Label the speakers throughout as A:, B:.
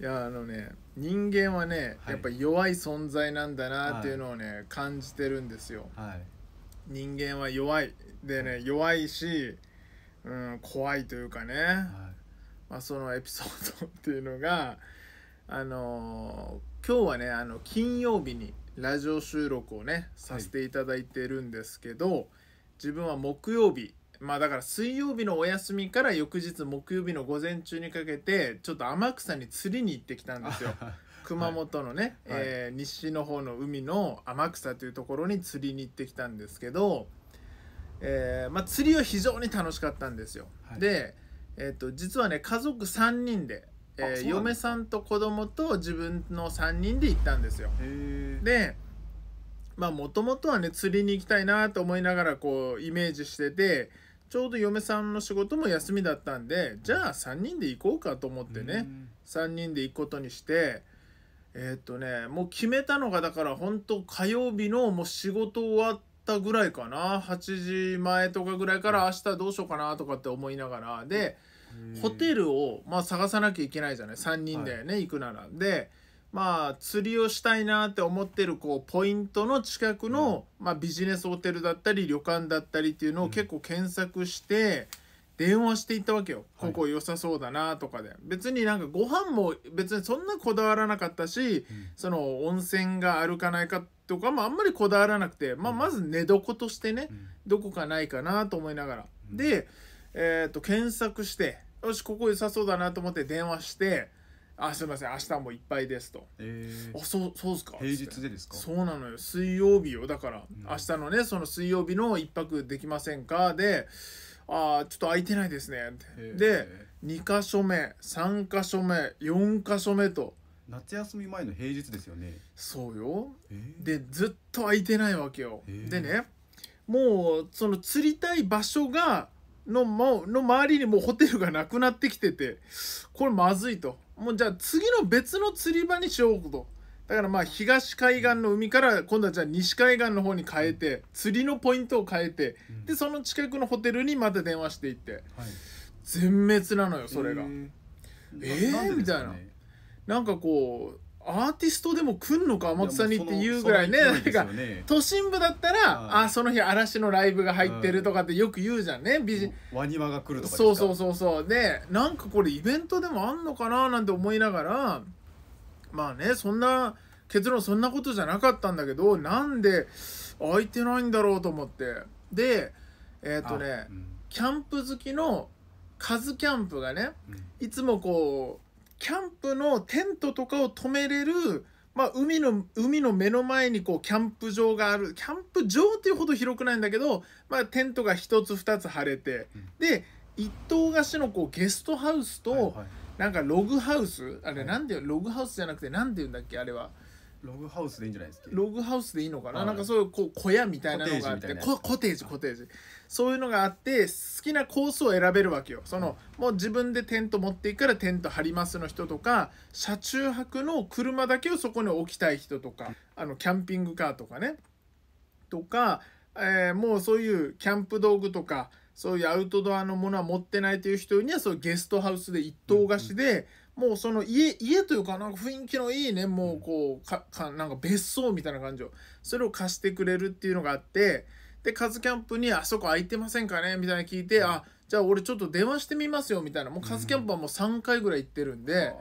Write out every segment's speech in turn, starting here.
A: いやあのね人間はね、はいやっぱ弱い存在なんだなっていうのをね、感じてるんですよはい人間は弱いでね弱いし、うん、怖いというかね、はいまあ、そのエピソードっていうのがあのー今日はねあの金曜日にラジオ収録をねさせていただいてるんですけど、自分は木曜日まあだから水曜日のお休みから翌日木曜日の午前中にかけてちょっと天草に釣りに行ってきたんですよ 熊本のね、はい、えー、西の方の海の天草というところに釣りに行ってきたんですけど、えーまあ、釣りは非常に楽しかったんですよ、はい、で、えーと、実はね家族3人で、えー、嫁さんと子供と自分の3人で行ったんですよでまあもともとはね釣りに行きたいなと思いながらこうイメージしててちょうど嫁さんの仕事も休みだったんでじゃあ3人で行こうかと思ってね3人で行くことにしてえー、っとねもう決めたのがだから本当火曜日のもう仕事終わったぐらいかな8時前とかぐらいから明日どうしようかなとかって思いながらでホテルをまあ探さなきゃいけないじゃない3人でね、はい、行くなら。でまあ、釣りをしたいなって思ってるこうポイントの近くの、まあ、ビジネスホテルだったり旅館だったりっていうのを結構検索して電話していったわけよ、うん、ここ良さそうだなとかで、はい、別になんかご飯も別にそんなこだわらなかったし、うん、その温泉があるかないかとかもあんまりこだわらなくて、まあ、まず寝床としてね、うん、どこかないかなと思いながら、で、えー、と検索してよしここ良さそうだなと思って電話して。あすみません明日もいっぱいですと、えー、あそうそうですか平日でですかそうなのよ水曜日よだから、うん、明日のねその水曜日の一泊できませんかであちょっと空いてないですね、で2箇所目3箇所目4箇所目と
B: 夏休み前の平日ですよねそうよ、
A: でずっと空いてないわけよ、でねもうその釣りたい場所がのの周りにもうホテルがなくなってきててこれまずいともうじゃあ次の別の釣り場にしようと。だからまあ東海岸の海から今度はじゃあ西海岸の方に変えて釣りのポイントを変えて、でその近くのホテルにまた電話していって、全滅なのよそれがえー、えー、みたいななんかこうアーティストでも来んのか天草にっていうぐらいねいなんか都心部だったら、はい、あその日嵐のライブが入ってるとかってよく言うじゃんね、美人ワニワが来るとかそうそうそうそうでなんかこれイベントでもあんのかななんて思いながらまあねそんな結論そんなことじゃなかったんだけどなんで開いてないんだろうと思ってでえっ、ー、とね、うん、キャンプ好きのカズキャンプがね、うん、いつもこうキャンプのテントとかを止めれる、まあ、海の海の目の前にこうキャンプ場があるキャンプ場っていうほど広くないんだけど、まあ、テントが1つ2つ張れて、うん、で一棟貸しのこうゲストハウスと、はいはい、なんかログハウスあれなんで、はい、ログハウスじゃなくて何て言うんだっけあれはログハウスでいいんじゃないですかログハウスでいいのかな、はい、なんかそういうこう小屋みたいなのがあってコテージコテージそういうのがあって好きなコースを選べるわけよその、もう自分でテント持っていくからテント張りますの人とか車中泊の車だけをそこに置きたい人とかあのキャンピングカーとかねとか、えー、もうそういうキャンプ道具とかそういうアウトドアのものは持ってないという人にはそうゲストハウスで一棟貸しで、うんうんもうその家、家というかなんか雰囲気のいいね、もうこう、か、かなんか別荘みたいな感じを、それを貸してくれるっていうのがあって、で、カズキャンプに、あそこ空いてませんかねみたいな聞いて、あ、じゃあ俺ちょっと電話してみますよ、みたいな。もうカズキャンプはもう3回ぐらい行ってるんで、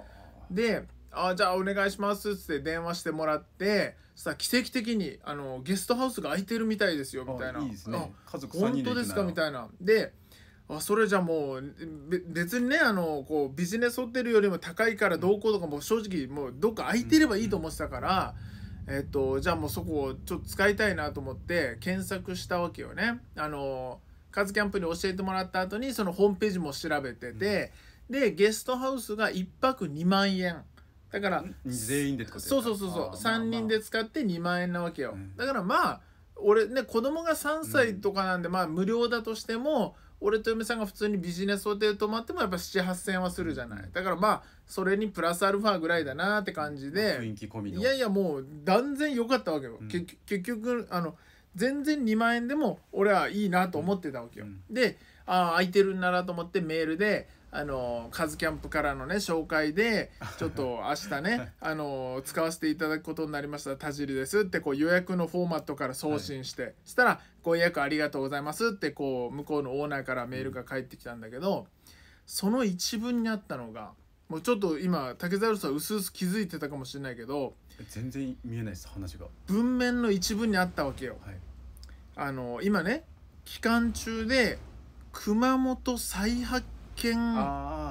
A: で、あじゃあお願いしますって電話してもらってさ奇跡的にあのゲストハウスが空いてるみたいですよみたいな「いいですね、家族3人本当ですか?」みたいなであそれじゃもう別にねあのこうビジネスホテルよりも高いからどうこうとかも正直もうどっか空いてればいいと思ってたから、えっと、じゃあもうそこをちょっと使いたいなと思って検索したわけよね。あのカズキャンプに教えてもらった後にそのホームページも調べてて、うん、でゲストハウスが1泊2万円だから
B: 全員で使ってそうそうそうそう
A: 3人で使って2万円なわけよ、うん、だからまあ俺ね子供が3歳とかなんで、まあ無料だとしても、俺と嫁さんが普通にビジネスホテル泊まってもやっぱ78000円はするじゃないだからまあそれにプラスアルファぐらいだなって感じでいやいやもう断然良かったわけよ、うん、結局あの全然2万円でも俺はいいなと思ってたわけよ、うんうん、でああ空いてるんならと思ってメールであのカズキャンプからのね紹介でちょっと 明日ねあの使わせていただくことになりました田尻ですってこう予約のフォーマットから送信して、はい、したらご約ありがとうございますってこう向こうのオーナーからメールが返ってきたんだけどその一文にあったのがもうちょっと今竹沢さんうすうす気づいてたかもしれないけど全然見えないです話が文面の一文にあったわけよ、はい、あの今ね期間中で熊本再発券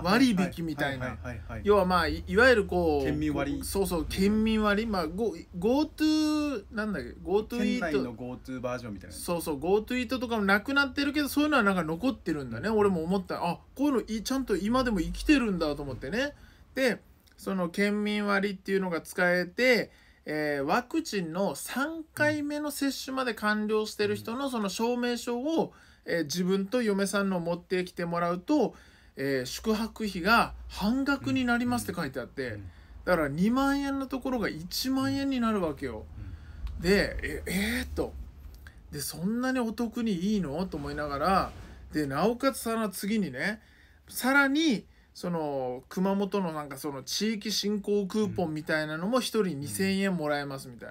A: 割引みたいな要はまあいわゆるこう県民割そうそう県民割、まあ GoTo なんだっけ GoTo イートの
B: GoTo バージョンみたいな
A: そうそう GoTo イートとかもなくなってるけどそういうのはなんか残ってるんだね、うん、俺も思ったあこういうのいちゃんと今でも生きてるんだと思ってねでその県民割っていうのが使えてえー、ワクチンの3回目の接種まで完了してる人のその証明書を、えー、自分と嫁さんの持ってきてもらうとえー、宿泊費が半額になりますって書いてあって、だから2万円のところが1万円になるわけよ。でええー、っとでそんなにお得にいいのと思いながらでなおかつその次にねさらにその熊本のなんかその地域振興クーポンみたいなのも1人2,000円もらえますみたい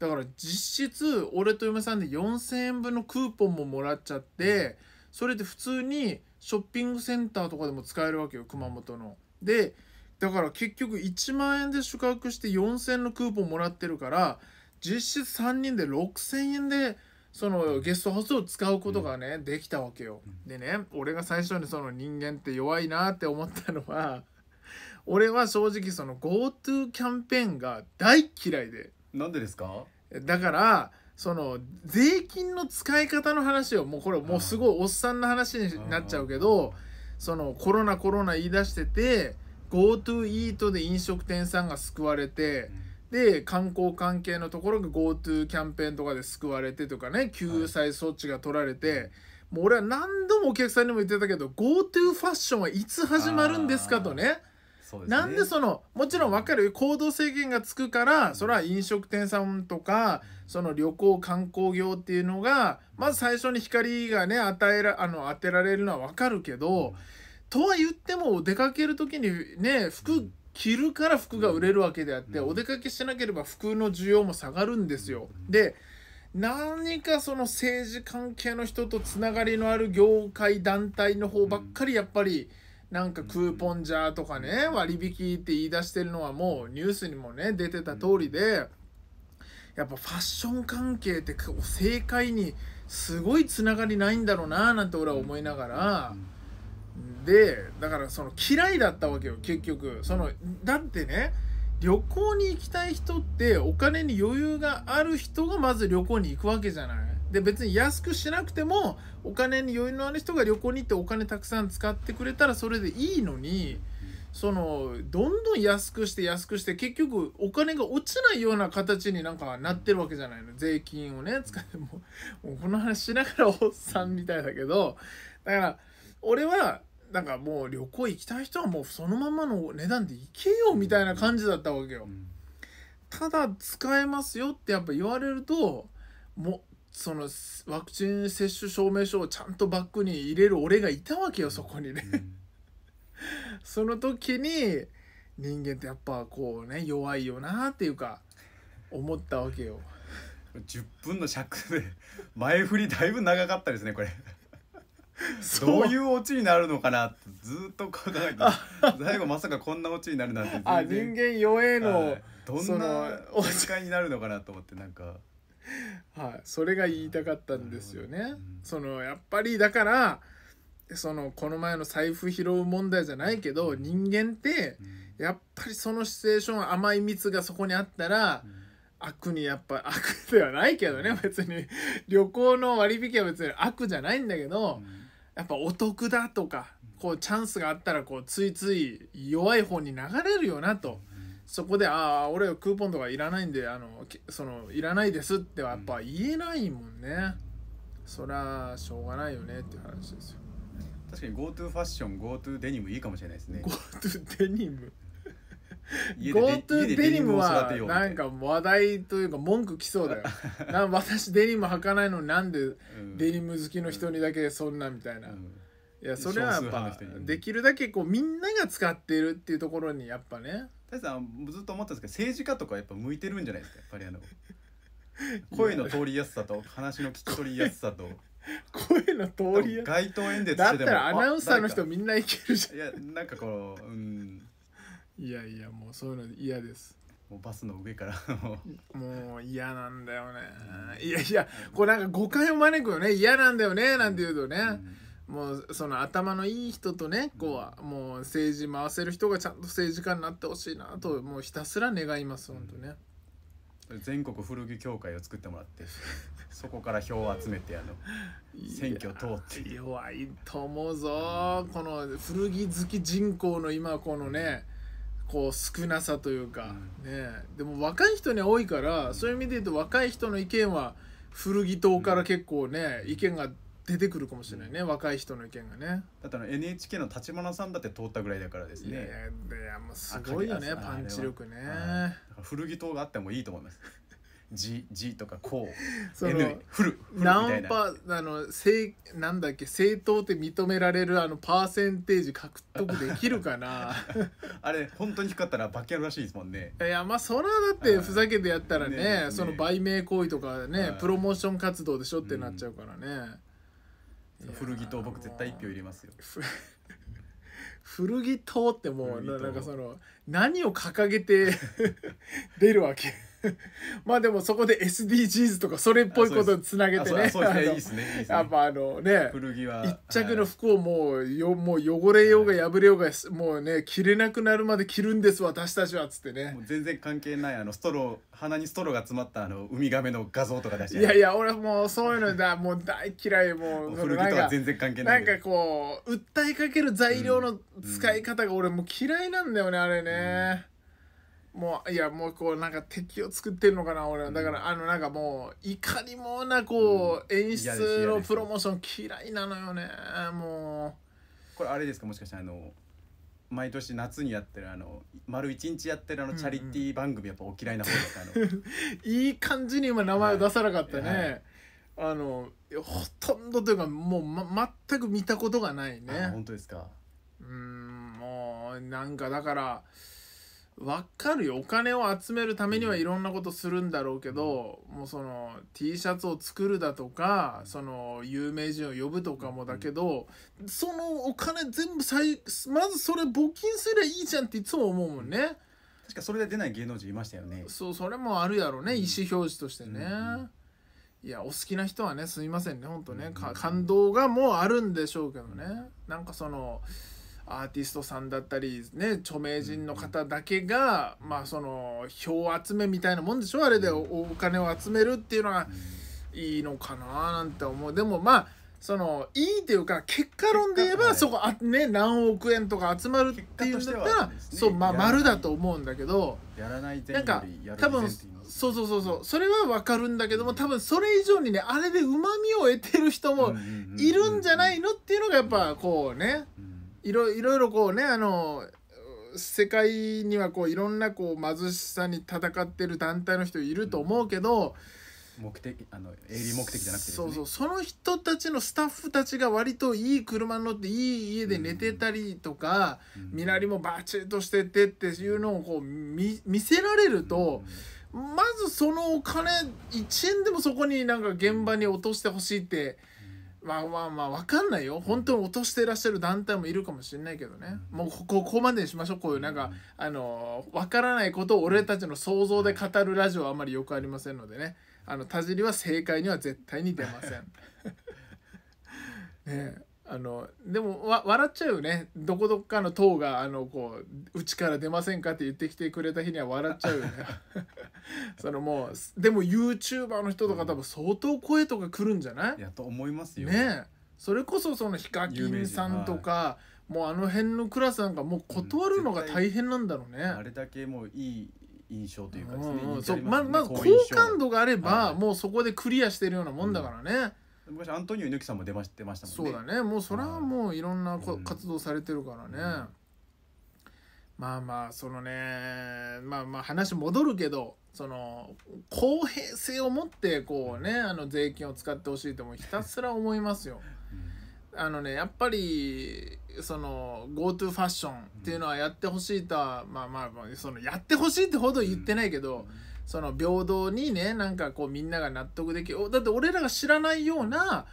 A: なだから実質俺と嫁さんで4,000円分のクーポンももらっちゃってそれで普通にショッピングセンターとかでも使えるわけよ熊本の。でだから結局1万円で宿泊して4,000のクーポンもらってるから実質3人で6,000円でそのゲストハウスを使うことがね、できたわけよ。でね俺が最初にその人間って弱いなって思ったのは 俺は正直その GoTo キャンペーンが大嫌いで。なんでですかだからその税金の使い方の話をもうこれもうすごいおっさんの話になっちゃうけどそのコロナコロナ言い出してて GoTo イートで飲食店さんが救われて、で観光関係のところが GoTo キャンペーンとかで救われてとかね救済措置が取られて、もう俺は何度もお客さんにも言ってたけど GoTo ファッションはいつ始まるんですかとね。ね、なんでそのもちろん分かる行動制限がつくからそれは飲食店さんとかその旅行観光業っていうのがまず最初に光がね与えらあの当てられるのは分かるけどとは言っても出かける時にね服着るから服が売れるわけであってお出かけしなければ服の需要も下がるんですよ。で何かその政治関係の人とつながりのある業界団体の方ばっかりやっぱり、なんかクーポンじゃとかね割引って言い出してるのはもうニュースにもね出てた通りでやっぱファッション関係って正解にすごいつながりないんだろうななんて俺は思いながら。でだからその嫌いだったわけよ結局そのだってね旅行に行きたい人ってお金に余裕がある人がまず旅行に行くわけじゃないで別に安くしなくてもお金に余裕のある人が旅行に行ってお金たくさん使ってくれたらそれでいいのにそのどんどん安くして安くして結局お金が落ちないような形になんかなってるわけじゃないの税金をね使ってももうこの話しながらおっさんみたいだけどだから俺はなんかもう旅行行きたい人はもうそのままの値段で行けよみたいな感じだったわけよ。ただ使えますよってやっぱ言われるともうそのワクチン接種証明書をちゃんとバッグに入れる俺がいたわけよそこにね、うん、その時に人間ってやっぱ
B: こうね弱いよなっていうか思ったわけよ10分の尺で 前振りだいぶ長かったですねこれ どういうオチになるのかなってずっと考えて最後まさかこんなオチになるなんてあ人間弱えの、はい、どんなオチになるのかなと思ってなんか
A: はい、それが言いたかったんですよね。そのやっぱりだからそのこの前の財布拾う問題じゃないけど人間ってやっぱりそのシチュエーション甘い蜜がそこにあったら、悪にやっぱ 悪ではないけどね別に旅行の割引は別に悪じゃないんだけど、やっぱお得だとかこうチャンスがあったらこうついつい弱い方に流れるよなと。そこで「ああ俺クーポンとかいらないんであのそのいらないです」ってはやっぱ言えないもん
B: ね、うん、そりゃしょうがないよねっていう話ですよ確かに GoTo ファッション GoTo デニムいいかもしれないですね GoTo デニム
A: GoTo デニムはな
B: んか話題というか文句きそうだよ なん私
A: デニム履かないのなんでデニム好きの人にだけそんなみたいな、うんうんいやそれはやっぱ
B: できるだけこうみんなが使っているっていうところにやっぱね大さんずっと思ったんですけど政治家とかやっぱ向いてるんじゃないですかやっぱりあの 声の通りやすさと話の聞き取りやすさと声の通りやすさ街頭演説だったらアナウンサーの人みんないけるじゃんいやなんかこううんいやいやもうそういうの嫌ですもうバスの上から
A: もう嫌なんだよね、いやいやこうなんか誤解を招くよね嫌なんだよねなんて言うとね、うんもうその頭のいい人とねこうもう政治回せる人がちゃんと政治家になってほしいなともうひたすら願います本当ね、
B: 全国古着協会を作ってもらって そこから票を集めてあの選挙通って弱いと思う
A: ぞ、この古着好き人口の今このね、こう少なさというか、うん、ね、でも若い人に多いから、そういう意味で言うと若い人の意見は古着党から結構ね意見が出てくるかもしれないね、若い人の意見がね
B: だってあの NHK の立花さんだって通ったぐらいだからですねいやいやもうすごいよねパンチ力ね古着等があってもいいと思います G, G とかこうそのフル何パ
A: あのいなんだっけ正当って認められるあのパーセンテージ獲得できるかな
B: あれ本当に光ったら罰金あるらしいですもんね
A: いやまあそれはだってふざけてやったらね、ねね、その売名行為とかねプロモーション活動でしょってなっちゃうからね、うん
B: 古着と僕絶対1票入れますよ
A: 古着党ってもうなんかその何を掲げて 出るわけ まあでもそこで SDGs とかそれっぽいことにつなげてねやっぱあのね古着は一着の服をもうよもう汚れようが破れようが、はい、もうね
B: 着れなくなるまで着るんです私たちはっつってね全然関係ないあのストロー鼻にストローが詰まったあのウミガメの画像とか出しいやい
A: や俺もうそういうのだもう大嫌いもう古着とは全然関係ないなんかこう訴えかける材料の使い方が俺もう嫌いなんだよね、うん、あれね、うんもういやもうこうなんか敵を作ってるのかな俺はだから、うん、あのなんかもういかにもなこう、うん、演出のプロモーション嫌いなのよねも
B: うこれあれですかもしかしてあの毎年夏にやってるあの丸一日やってるあのチャリティー番組やっぱお嫌いな方ですか、うんうん、
A: いい感じに今名前を出さなかったね、はいはいあのほとんどというかもう、ま、全く見たことがないね本当ですかうんもうなんかだからわかるよお金を集めるためにはいろんなことするんだろうけど、もうその T シャツを作るだとかその有名人を呼ぶとかもだけど、そのお金全部最まずそれ募金すりゃいいじゃんっていつも思うもんね
B: 確かそれで出ない芸能人いましたよねそうそれもあるやろうね意思表示としてね、
A: いやお好きな人はねすみませんねほんとね、感動がもうあるんでしょうけどねなんかそのアーティストさんだったりね著名人の方だけが、うん、まあその票集めみたいなもんでしょあれでお金を集めるっていうのは、いいのかななんて思うでもまあそのいいっていうか結果論で言えば、そこあ、ね、何億円とか集まるっていうんだったら、そうまあ丸だと思うんだけどやらないなんか多分そうそうそうそうそれは分かるんだけども多分それ以上にねあれでうまみを得てる人もいるんじゃないのっていうのがやっぱこうね。うんいろいろこうねあの世界にはこういろんなこう貧しさに戦ってる団体の人いると思うけど、
B: うん、目的あの営利目的じゃなくて、ね、
A: そうそうその人たちのスタッフたちが割といい車に乗っていい家で寝てたりとか、うん、身なりもバチッとしててっていうのをこう見せられると。うん、まずそのお金1円でもそこになんか現場に落としてほしいってまあまあまあ、わかんないよ。本当に落としてらっしゃる団体もいるかもしれないけどね。もうここ、ここまでにしましょう。こういうなんか、あの、わからないことを俺たちの想像で語るラジオはあまりよくありませんのでね。あの、田尻は正解には絶対に出ません。ねあのでもわ笑っちゃうよねどこどっかの党があのこううちから出ませんかって言ってきてくれた日には笑っちゃうよね そのもうでも YouTuber の人とか多分相当声とか来るんじゃない、いやと思いますよねそれこそそのヒカキンさんとか、もうあの辺のクラスなんかもう断るのが大変なんだろ
B: うね、うん、あれだけもういい印象というかですね、うんうん、そうままず好
A: 感度があれば、はい、もうそこでクリアしてるようなもんだか
B: らね、うん昔アントニオ猪木さんも出まてましたもんねそうだ
A: ねもうそれはもういろんなこ、活動されてるからね、うん、まあまあそのねまあまあ話戻るけどその公平性を持ってこうねあの税金を使ってほしいともひたすら思いますよ。あのねやっぱりその GoTo ファッションっていうのはやってほしいとは、まあまあまあそのやってほしいってほど言ってないけど、うんその平等にねなんかこうみんなが納得できるだって俺らが知らないような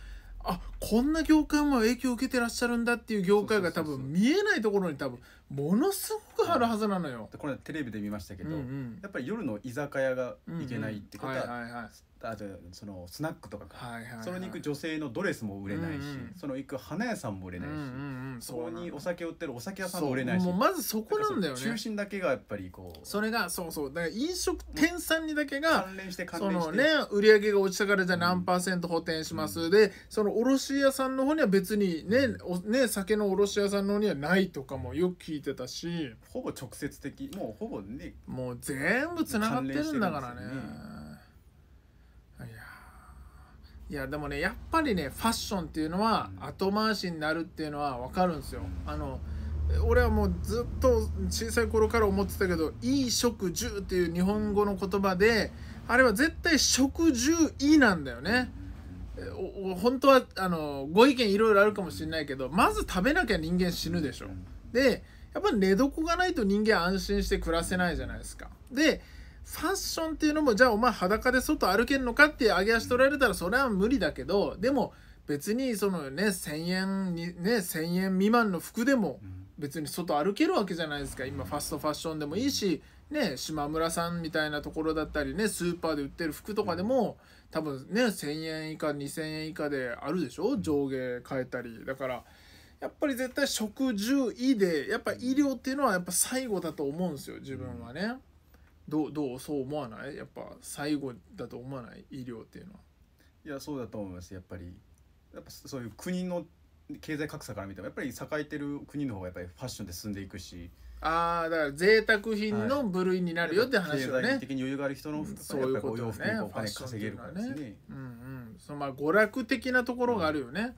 A: あこんな業界も影響を受けてらっしゃるんだっていう業
B: 界が多分見えないところに多分ものすごくあるはずなのよ。これテレビで見ましたけど、うんうん、やっぱり夜の居酒屋が行けないってことは、あとそのスナックとかが、はいはいはい、そのに行く女性のドレスも売れないし、うんうん、その行く花屋さんも売れないし、うんうんうん、そこにお酒を売ってるお酒屋さんも売れないしもうまず
A: そこなんだよね中心
B: だけがやっぱりこうそれ
A: がそうそうだから飲食店さんにだけが関連して関連してそのね売り上げが落ちたからじゃあ何パーセント補填します、うん、でその卸屋さんの方には別にねおね酒の卸屋さんの方にはないとかもよく聞いてたしほぼ直接的もうほぼねもう全部つながってるんだからねいやでもねやっぱりねファッションっていうのは後回しになるっていうのは分かるんですよ。あの俺はもうずっと小さい頃から思ってたけど「衣食住」っていう日本語の言葉であれは絶対「食住衣」なんだよね。本当はあのご意見いろいろあるかもしれないけどまず食べなきゃ人間死ぬでしょ。でやっぱり寝床がないと人間安心して暮らせないじゃないですか。でファッションっていうのもじゃあお前裸で外歩けんのかって上げ足取られたらそれは無理だけどでも別にそのね1,000円にね1,000円未満の服でも別に外歩けるわけじゃないですか今ファストファッションでもいいしね島村さんみたいなところだったりねスーパーで売ってる服とかでも多分ね1,000円以下2,000円以下であるでしょ上下変えたりだから。やっぱり絶対食住医でやっぱ医療っていうのはやっぱ最後だと思うんですよ自分はね。どうどうそう思わないやっぱ最後だと思わない医療っていうのは。
B: いやそうだと思いますやっぱりやっぱそういう国の経済格差から見てもやっぱり栄えてる国の方がやっぱりファッションで進んでいくし
A: ああだから贅沢品の部類になるよって話だね、はい、経済的に
B: 余裕がある人の服そういうことねお金稼げるからね
A: ねうんうんそのまあ娯楽的なところがあるよね、はいはい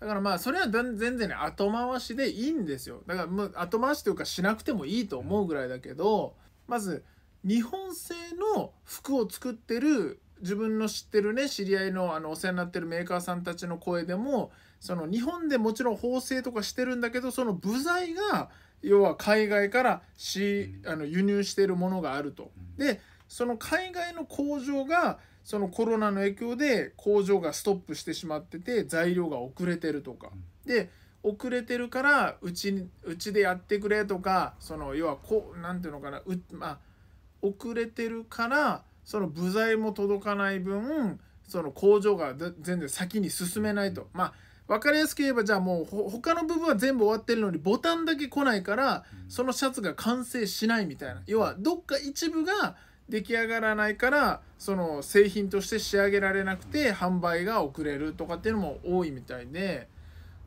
A: だからまあそれは全然ね後回しでいいんですよだからもう後回しというかしなくてもいいと思うぐらいだけどまず日本製の服を作ってる自分の知ってるね知り合いのあのお世話になってるメーカーさんたちの声でもその日本でもちろん縫製とかしてるんだけどその部材が要は海外からしあの輸入してるものがあると。でその海外の工場がそのコロナの影響で工場がストップしてしまってて材料が遅れてるとか。で遅れてるからうちうちでやってくれとかその要はこう何て言うのかなうまあ遅れてるからその部材も届かない分その工場が全然先に進めないとまあ分かりやすく言えばじゃあもう他の部分は全部終わってるのにボタンだけ来ないからそのシャツが完成しないみたいな要はどっか一部が出来上がらないからその製品として仕上げられなくて販売が遅れるとかっていうのも多いみたいで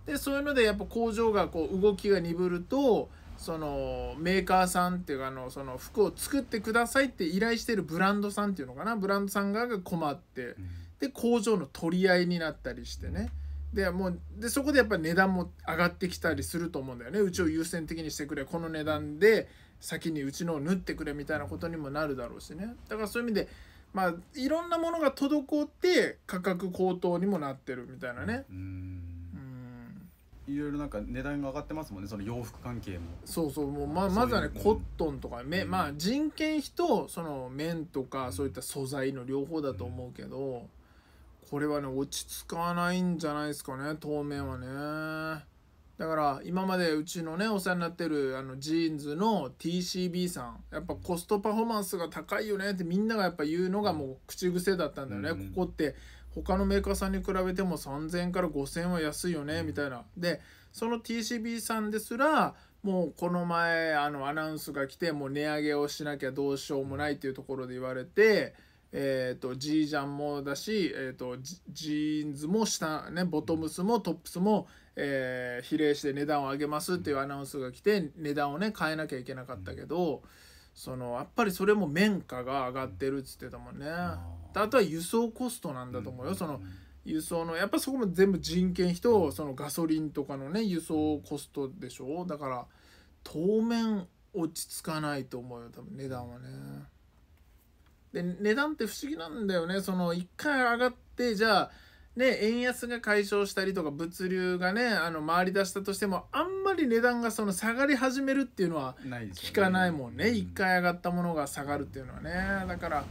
A: でそういうのでやっぱ工場がこう動きが鈍るとそのメーカーさんっていうかあのその服を作ってくださいって依頼してるブランドさんっていうのかなブランドさんが困って、で工場の取り合いになったりしてね、でもうでそこでやっぱり値段も上がってきたりすると思うんだよねうちを優先的にしてくれこの値段で先にうちのを縫ってくれみたいなことにもなるだろうしねだからそういう意味でまあいろんなものが滞って価格高騰にもなって
B: るみたいなね。いろいろなんか値段が上がってますもんねその洋服関係も
A: そうそうもうままずはねコッ
B: トンとか、まあ人
A: 件費とその面とかそういった素材の両方だと思うけど、これはね落ち着かないんじゃないですかね当面はねだから今までうちのねお世話になってるあのジーンズの TCB さんやっぱコストパフォーマンスが高いよねってみんながやっぱ言うのがもう口癖だったんだよね、ここって他のメーカーさんに比べても3000から5000は安いよねみたいなでその TCB さんですらもうこの前あのアナウンスが来てもう値上げをしなきゃどうしようもないっていうところで言われてえー、とジージャンもだし、えー、とジーンズも下、ね、ボトムスもトップスも、え比例して値段を上げますっていうアナウンスが来て値段をね変えなきゃいけなかったけど。うんそのやっぱりそれも綿花が上がってるっつってたもんね。あとは輸送コストなんだと思うよ。その輸送のやっぱそこも全部人件費とそのガソリンとかのね輸送コストでしょだから当面落ち着かないと思うよ多分値段はね。で値段って不思議なんだよねその一回上がってじゃあね、円安が解消したりとか物流がねあの回り出したとしてもあんまり値段がその下がり始めるっていうのは聞かないもんね一、回上がったものが下がるっていうのはねだから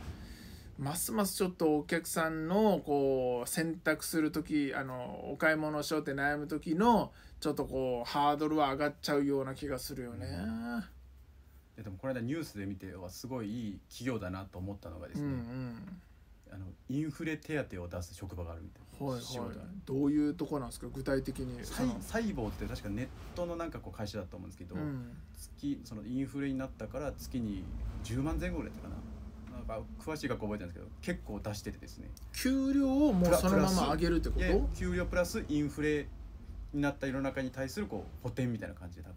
A: ますますちょっとお客さんのこう選択する時あのお買い物しようって悩む時のちょっとこうハ
B: ードルは上がっちゃうような気がするよね。でもこの間ニュースで見てはすごいいい企業だなと思ったのがですね、う
A: ん
B: あのインフレ手当を出す職場があるみたいはいはい
A: どういうとこなんですか具体的に
B: サイサイボーって確かネットのなんかこう会社だと思うんですけど、うん、月そのインフレになったから月に10万前後ぐらいだったかななんか詳しい校覚えてるんですけど結構出しててですね
A: 給料をもうそのまま上げるってこ
B: と給料プラスインフレになった世の中に対するこう補填みたいな感じで多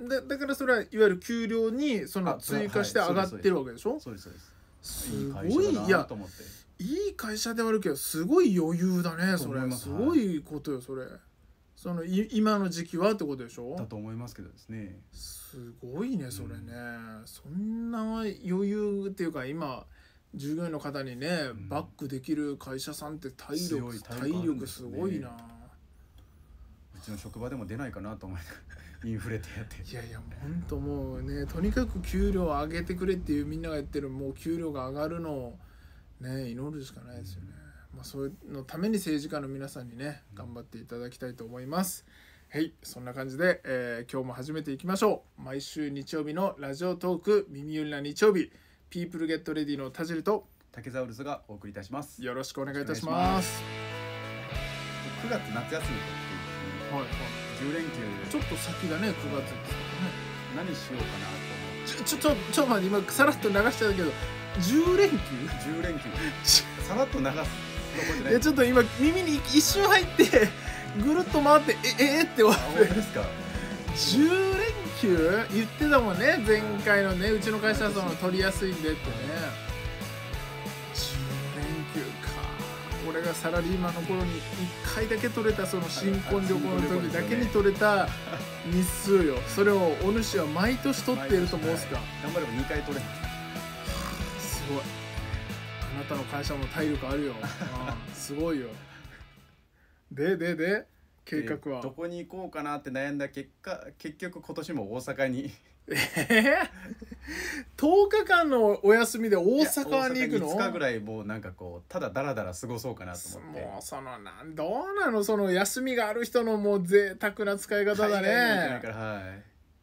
A: 分だだからそれはいわゆる給料にその追加して上がってるわけでし
B: ょそうですそうですすごいいやと思って
A: いい会社ではあるけどすごい余裕だねそれすごいことよそれそのい今の時期はってことでしょだと思いますけどですねすごいねそれね、うん、そんな余裕っていうか今従業員の方にね、うん、バックできる会社さんって
B: 体力体、ね,、力すごいなうちの職場でも出ないかなと思い インフレ手当いやいや本当もうねとにかく給料上げてくれって
A: いうみんなが言ってるもう給料が上がるのをね祈るしかないですよね、まあ、そのために政治家の皆さんにね頑張っていただきたいと思いますはいそんな感じで、えー、今日も始めていきましょう毎週日曜日のラジオトーク「耳寄りな日曜
B: 日」ピープルゲットレディの田尻と竹ザウルスがお送りいたしますよろしくお願いいたします9月夏休みはいはい、10連休ちょっと先がね9月ですからね何しようかな
A: ちょちょちょち待って今さらっと流しちゃうけど十連休十連休 さらっと流すいやちょっと今耳に一瞬入ってぐるっと回ってえええって終わってですか十連休言ってたもんね前回のねうちの会社はその取りやすいんでってね十連休か俺がサラリーマンの頃に1回だけ取れたその新婚旅行の時だけに取れた日数よそれをお主は毎年取っていると申すか、頑張れば2回取れますすごいあなたの会社も体力あるよああす
B: ごいよででで計画は、どこに行こうかなって悩んだ結果結局今年も大阪にえー、10日間のお休みで大阪に行くのい ?5 日ぐらいもうなんかこうただだらだら過ごそうかなと思ってもうそのな
A: んどうなのその休みがある人のもう贅沢な使い方だね、は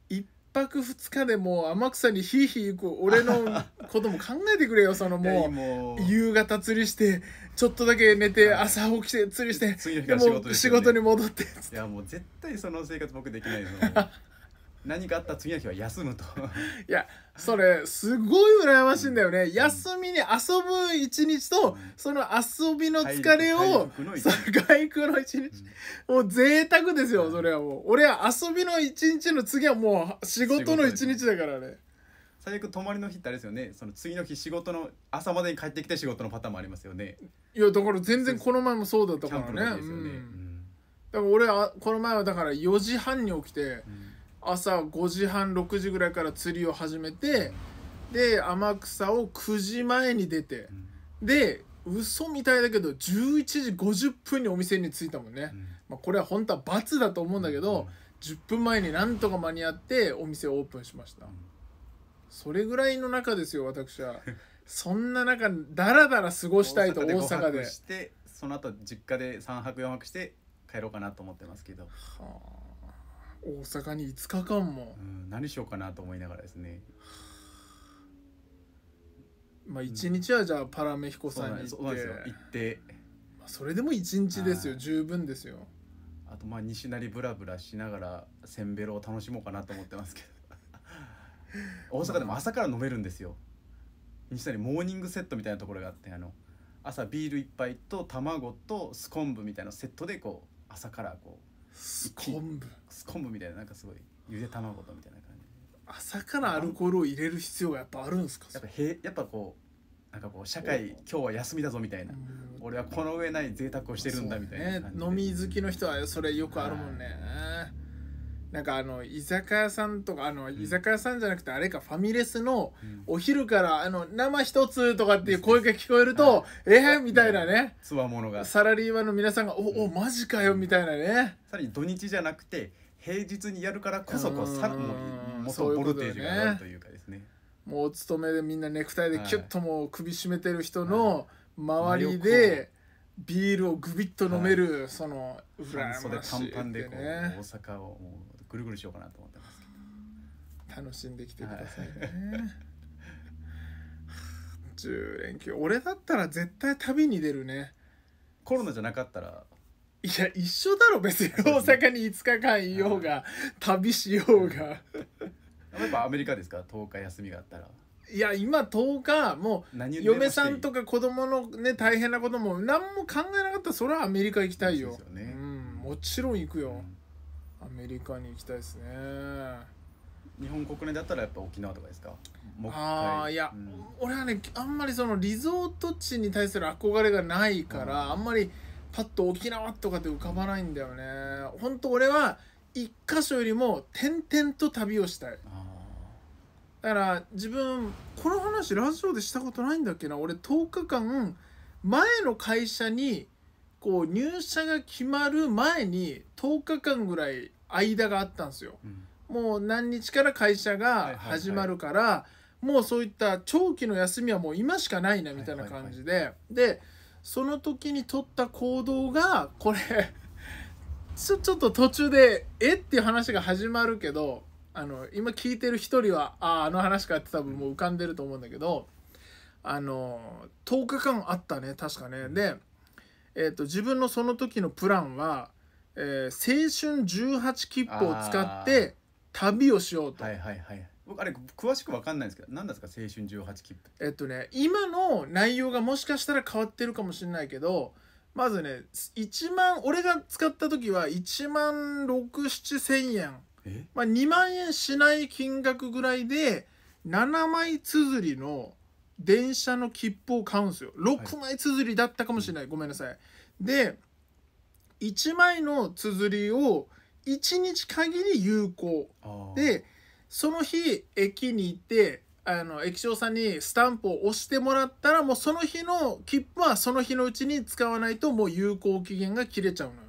A: い、一泊二日でもう天草にひいひい行く俺のことも考えてくれよそのもう夕方釣りしてちょっとだけ寝て朝起きて釣りして、はい、仕事に戻ってい
B: やもう絶対その生活僕できないの 何かあった次の日は休むと いやそれすご
A: い羨ましいんだよね、うん、休みに遊ぶ一日と、うん、その遊びの疲れを外国の一日、うん、もう贅沢ですよそれはもう俺は遊びの一日の次はもう仕事の一
B: 日だからね最悪泊まりの日ってあれですよねその次の日仕事の朝までに帰ってきて仕事のパターンもありますよね
A: いやだから全然この前もそうだったからね、ね、だから俺はこの前はだから4時半に起きて、うん朝5時半6時ぐらいから釣りを始めてで天草を9時前に出て、うん、で嘘みたいだけど11時50分にお店に着いたもんね、うん、まあ、これは本当は罰だと思うんだけど、うん、10分前になんとか間に合ってお店をオープンしました、うん、それぐらいの中ですよ私は そんな中だらだら過ごしたいと大阪でし
B: てその後実家で3泊4泊して帰ろうかなと思ってますけどはあ
A: 大阪に5日間も、う
B: ん、何しようかなと思いながらですねまあ1日はじゃあパラメヒコさんに行って、行って、まあ、それでも1日ですよ、十分ですよあとまあ西成ブラブラしながらせんべろを楽しもうかなと思ってますけど 大阪でも朝から飲めるんですよ、西成モーニングセットみたいなところがあってあの朝ビール一杯と卵とスコンみたいなセットでこう朝からこうス昆布ス昆布みたいななんかすごいゆで卵とみたいな感じ朝からアルコールを入れる必要がやっぱあるんですかやっぱへやっぱこうなんかこう社会今日は休みだぞみたいな俺はこの上ない贅沢をしてるんだみたいな、ね、飲み好きの人はそれよくあるも
A: んね、はいなんかあの居酒屋さんとかあの居酒屋さんじゃなくてあれかファミレスのお昼からあの生一つとかっていう声が聞こえるとええみたいなねつわものがサラリーマンの皆さんがおおマジかよみたいなねさらに土日じゃなくて平日にやるからこそこうさらもっとボルテージが上がるというかですねもうお勤めでみんなネクタイでキュッともう首絞めてる人の周りで、ビールをぐびっと飲める、そのフランスね、パ短パンでこう
B: 大阪をもうぐるぐるしようかなと思ってますけど楽しんできてくださいね、はい
A: 10連休俺だったら絶対旅に出るねコ
B: ロナじゃなかったらいや一緒だろ別に大阪に5日間いようが、はい、旅しようがやっぱアメリカですか10日休みがあったらいや
A: 今10日もう嫁さんとか子供のね大変なことも何も考えなかったらそれはアメリカ行きたいよ、ねうん、もちろん行くよ、うんメリカに行きた
B: いですね日本国内だったらやっぱ沖縄とかですか
A: ああいや、うん、俺はねあんまりそのリゾート地に対する憧れがないから、うん、あんまりパッと沖縄とかって浮かばないんだよね本当俺は一箇所よりも点々と旅をしたいだから自分この話ラジオでしたことないんだっけな俺10日間前の会社にこう入社が決まる前に10日間ぐらい間があったんですよ。もう何日から会社が始まるから、はいはい、もうそういった長期の休みはもう今しかないなみたいな感じで、はいはいはい、でその時に取った行動がこれ ちょちょっと途中でえっていう話が始まるけどあの今聞いてる一人はあああの話かって多分もう浮かんでると思うんだけどあの10日間あったね確かねで、えーと自分のその時のプランはえー、青春18切符を使って旅をしよ
B: うと。はいはいはい、僕あれ詳しく分かんないんですけど何ですか青春18
A: 切符えっとね今の内容がもしかしたら変わってるかもしれないけどまずね1万俺が使った時は1万6 7千円、まあ、2万円しない金額ぐらいで7枚綴りの電車の切符を買うんですよ6枚綴りだったかもしれない、はい、ごめんなさいで1枚の綴りを1日限り有効でその日駅に行ってあの液晶さんにスタンプを押してもらったらもうその日の切符はその日のうちに使わないともう有効期限が切れちゃうのよ。は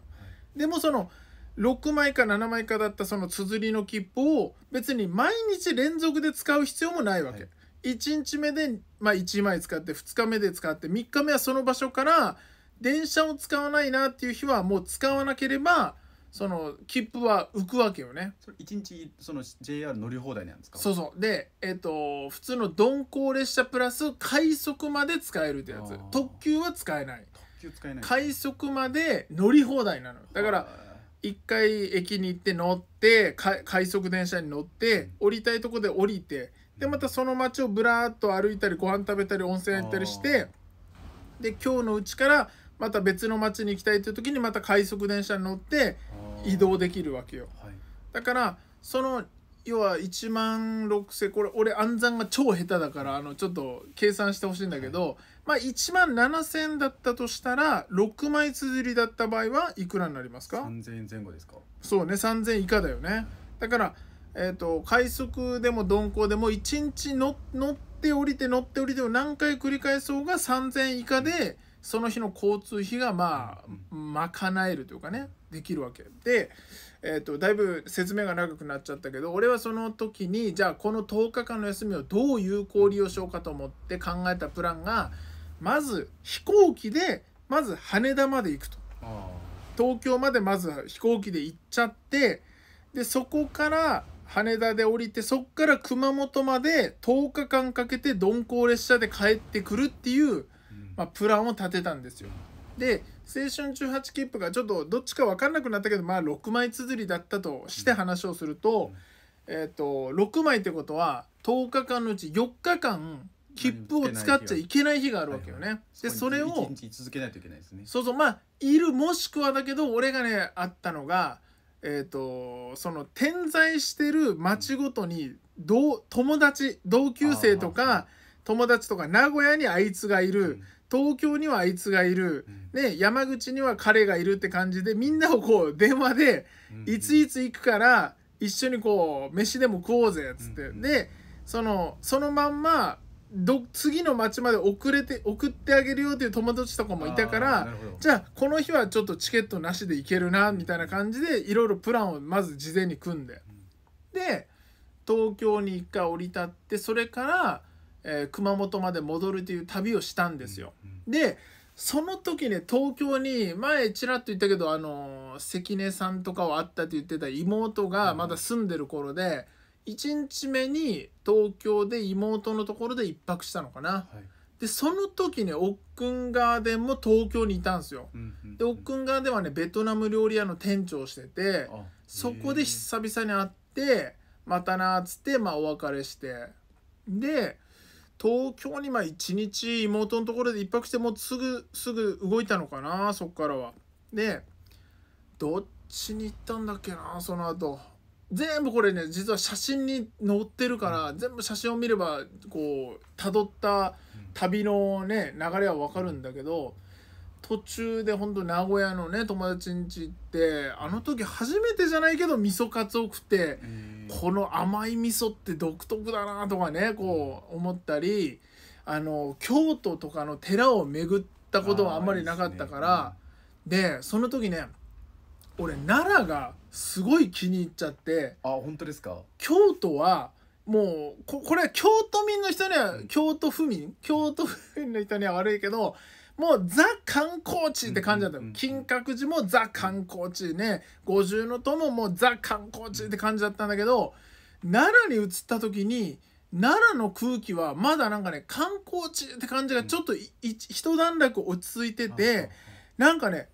A: い、でもその6枚か7枚かだったその綴りの切符を別に毎日連続で使う必要もないわけ。はい、1日目で、まあ、1枚使って2日目で使って3日目はその場所から電車を使わないなっていう日はもう使わなければその切符は浮くわけよね一日
B: その JR 乗り放題なんで
A: すかそうそうでえっ、ー、と普通の鈍行列車プラス快速まで使えるってやつ特急は使えない特急使えない快速まで乗り放題なのだから一回駅に行って乗って快速電車に乗って降りたいとこで降りてでまたその街をぶらっと歩いたりご飯食べたり温泉行ったりしてで今日のうちからまた別の町に行きたいという時にまた快速電車に乗って移動できるわけよ。はい、だからその要は1万6千これ俺暗算が超下手だからあのちょっと計算してほしいんだけど、はい、まあ1万7千だったとしたら6枚綴りだった場合はいくらになりますか ?3,000 円前後ですかそうね3,000以下だよね。だから、えーと、快速でも鈍行でも1日乗って降りて乗って降りてを何回繰り返そうが3,000以下で。うんその日の交通費がまあ賄えるというかねできるわけで、えーと、だいぶ説明が長くなっちゃったけど俺はその時にじゃあこの10日間の休みをどう有効利用しようかと思って考えたプランがまず飛行機でまず羽田まで行くと東京までまず飛行機で行っちゃってでそこから羽田で降りてそっから熊本まで10日間かけて鈍行列車で帰ってくるっていうまあ、プランを立てたんですよ。で青春18切符がちょっとどっちか分かんなくなったけどまあ6枚綴りだったとして話をすると,、えーと、6枚ってことは10日間のうち4日間切符を使っちゃいけない日があるわけよね。でそれを
B: 続けないといけないですね。
A: そうそうまあいるもしくはだけど俺がねあったのが、えーと、その点在してる町ごとに同友達同級生とか友達とか名古屋にあいつがいる、東京にはあいつがいる、ね、山口には彼がいるって感じでみんなをこう電話で、いついつ行くから一緒にこう飯でも食おうぜっつって、でそのそのまんまど次の町まで遅れて送ってあげるよっていう友達とかもいたからじゃあこの日はちょっとチケットなしで行けるなみたいな感じでいろいろプランをまず事前に組んで、で東京に一回降り立ってそれから。えー、熊本まで戻るという旅をしたんですよ。でその時ね東京に前ちらっと言ったけどあの関根さんとかを会ったって言ってた妹がまだ住んでる頃で、うん、1日目に東京で妹のところで1泊したのかな。はいでその時ねおっくんガーデンも東京にいたんですよ、でおっくんガーデンはねベトナム料理屋の店長をしててそこで久々に会ってまたなーっつって、まあ、お別れしてで東京にまあ1日妹のところで1泊してもうすぐすぐ動いたのかなそっからはでどっちに行ったんだっけなその後全部これね実は写真に載ってるから、うん、全部写真を見ればこうたどった旅のね流れは分かるんだけど途中で本当名古屋のね友達ん家行ってあの時初めてじゃないけど味噌カツを食ってこの甘い味噌って独特だなとかねこう思ったりあの京都とかの寺を巡ったことはあんまりなかったからでその時ね俺奈良がすごい気に入っちゃってあ本当ですか京都はもうここれは京都民の人には京都府民京都府民の人には悪いけどもうザ観光地って感じだったうんうん、金閣寺もザ観光地ね五重塔ももうザ観光地って感じだったんだけど奈良に移った時に奈良の空気はまだなんかね観光地って感じがちょっと、うん、一段落落ち着いててなんかね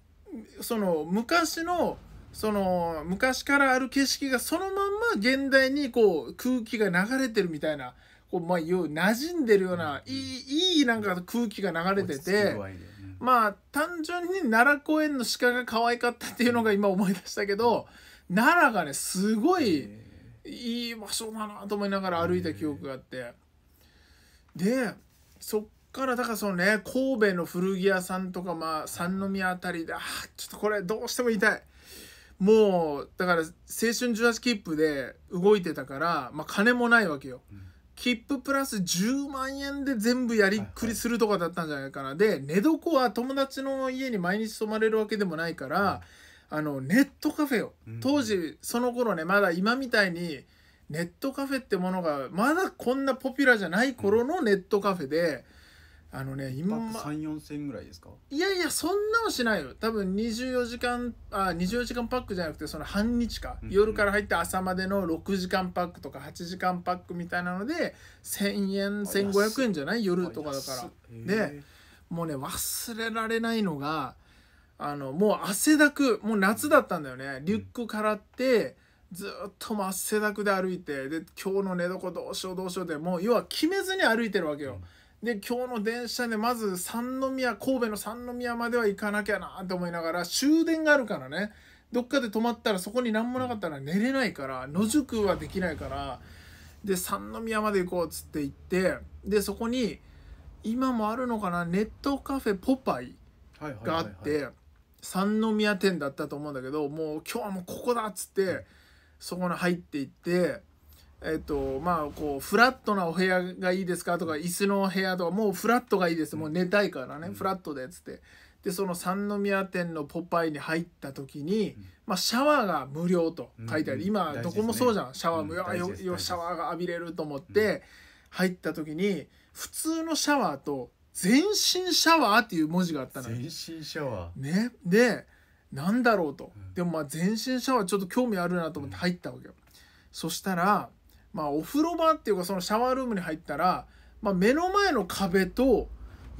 A: その昔のその昔からある景色がそのまんま現代にこう空気が流れてるみたいなこうまあよう馴染んでるような、いいいいなんか空気が流れてて、まあ単純に奈良公園の鹿が可愛かったっていうのが今思い出したけど奈良がねすごいいい場所だなと思いながら歩いた記憶があって。でそっからだからそのね神戸の古着屋さんとかまあ三宮辺りであちょっとこれどうしても言いもうだから青春18切符で動いてたから、まあ、金もないわけよ、うん、切符プラス10万円で全部やりっくりするとかだったんじゃないかな、はいはい、で寝床は友達の家に毎日泊まれるわけでもないから、あのネットカフェを、うん、当時その頃ねまだ今みたいにネットカフェってものがまだこんなポピュラーじゃない頃のネットカフェで。う
B: んあのね今34千ぐらいですか
A: いやいやそんなはしないよ多分24時間あ24時間パックじゃなくてその半日か、夜から入って朝までの6時間パックとか8時間パックみたいなので1000円1500円じゃない夜とかだからでもうね忘れられないのがあのもう汗だくもう夏だったんだよねリュックからって、ずっと汗だくで歩いてで今日の寝床どうしようどうしようでもう要は決めずに歩いてるわけよ。うんで今日の電車でまず三宮神戸の三宮までは行かなきゃなって思いながら終電があるからねどっかで泊まったらそこに何もなかったら寝れないから野宿はできないからで三宮まで行こうっつって行ってでそこに今もあるのかなネットカフェポパイがあって三宮店だったと思うんだけどもう今日はもうここだっつってそこに入っていってえっと、まあ、こう、フラットなお部屋がいいですかとか、椅子のお部屋とか、もうフラットがいいです。もう寝たいからね、うん、フラットで、っつって。で、その三宮店のポパイに入った時に、うん、まあ、シャワーが無料と書いてある。うん、今、どこもそうじゃん。ね、シャワー無料、よ、よ、シャワーが浴びれると思って、入った時に、普通のシャワーと、全身シャワーっていう文字があったの全身シャワーね。で、なんだろうと。でもまあ、全身シャワーちょっと興味あるなと思って入ったわけよ。そしたら、まあ、お風呂場っていうかそのシャワールームに入ったら、まあ、目の前の壁と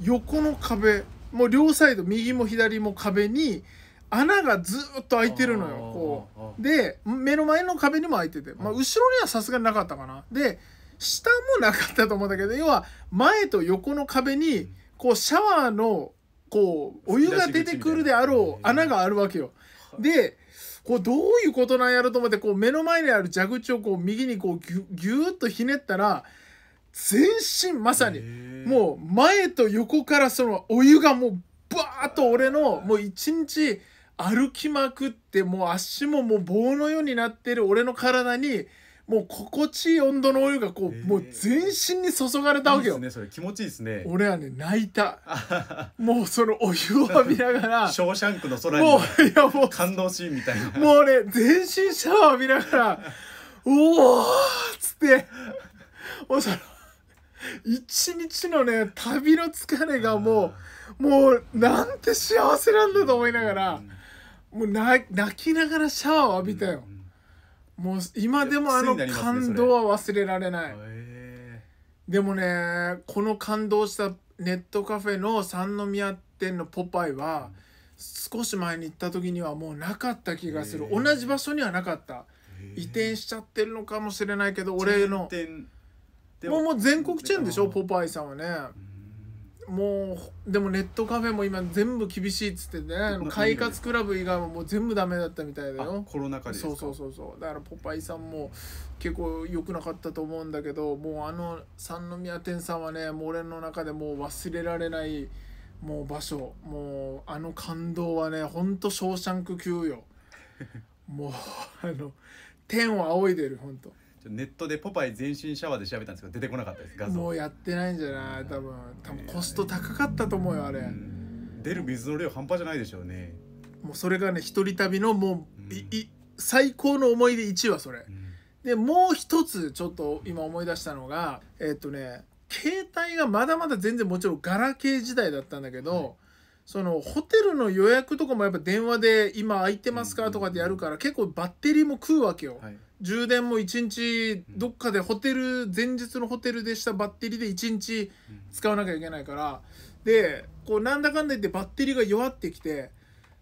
A: 横の壁もう両サイド右も左も壁に穴がずっと開いてるのよこうで目の前の壁にも開いてて、まあ、後ろにはさすがになかったかなで下もなかったと思うんだけど要は前と横の壁にこうシャワーのこうお湯が出てくるであろう穴があるわけよでこれどういうことなんやろと思ってこう目の前にある蛇口をこう右にこうギュギューッとひねったら全身まさにもう前と横からそのお湯がもうバーッと俺のもう一日歩きまくってもう足ももう棒のようになってる俺の体に。もう心地いい温度のお湯がこう、えー、もう全身に注がれたわけよ。いいね、そ
B: れ気持ちいいですね。俺はね泣いた。もうそのお湯を浴びながら。ショーシャンクの空に。もういやもう感動シーンみたいな。もうね全身シャワー浴びながら、
A: おおっつって、もうその一日のね旅の疲れがもうもうなんて幸せなんだと思いながら、うん、もう泣きながらシャワーを浴びたよ。うんもう今でもあの感動は忘れられない、でもねこの感動したネットカフェの三宮店のポパイは、少し前に行った時にはもうなかった気がする、同じ場所にはなかった、移転しちゃってるのかもしれないけど俺のもうもう全国チェーンでしょポパイさんはね、うんもうでもネットカフェも今全部厳しいっつってね快活クラブ以外ももう全部ダメだったみたいだよコロナ禍でそうそうそうそうだからポパイさんも結構良くなかったと思うんだけどもうあの三宮店さんはねもう俺の中でもう忘れられないもう場所もうあの感動はねほんと「ショーシャンク級よ」もうあの天を仰いで
B: るほんと。ネットでポパイ全身シャワーで調べたんですけど出てこなかったです画像も
A: うやってないんじゃない多分多分コスト高かったと思うよあれ、
B: 出る水の量半端じゃないでしょうね
A: もうそれがね一人旅のもう、いい最高の思い出1はそれ、でもう一つちょっと今思い出したのがえっ、とね携帯がまだまだ全然もちろんガラケー時代だったんだけど、はいそのホテルの予約とかもやっぱ電話で今空いてますかとかでやるから結構バッテリーも食うわけよ、はい、充電も1日どっかでホテル前日のホテルでしたバッテリーで1日使わなきゃいけないからでこうなんだかんだ言ってバッテリーが弱ってきて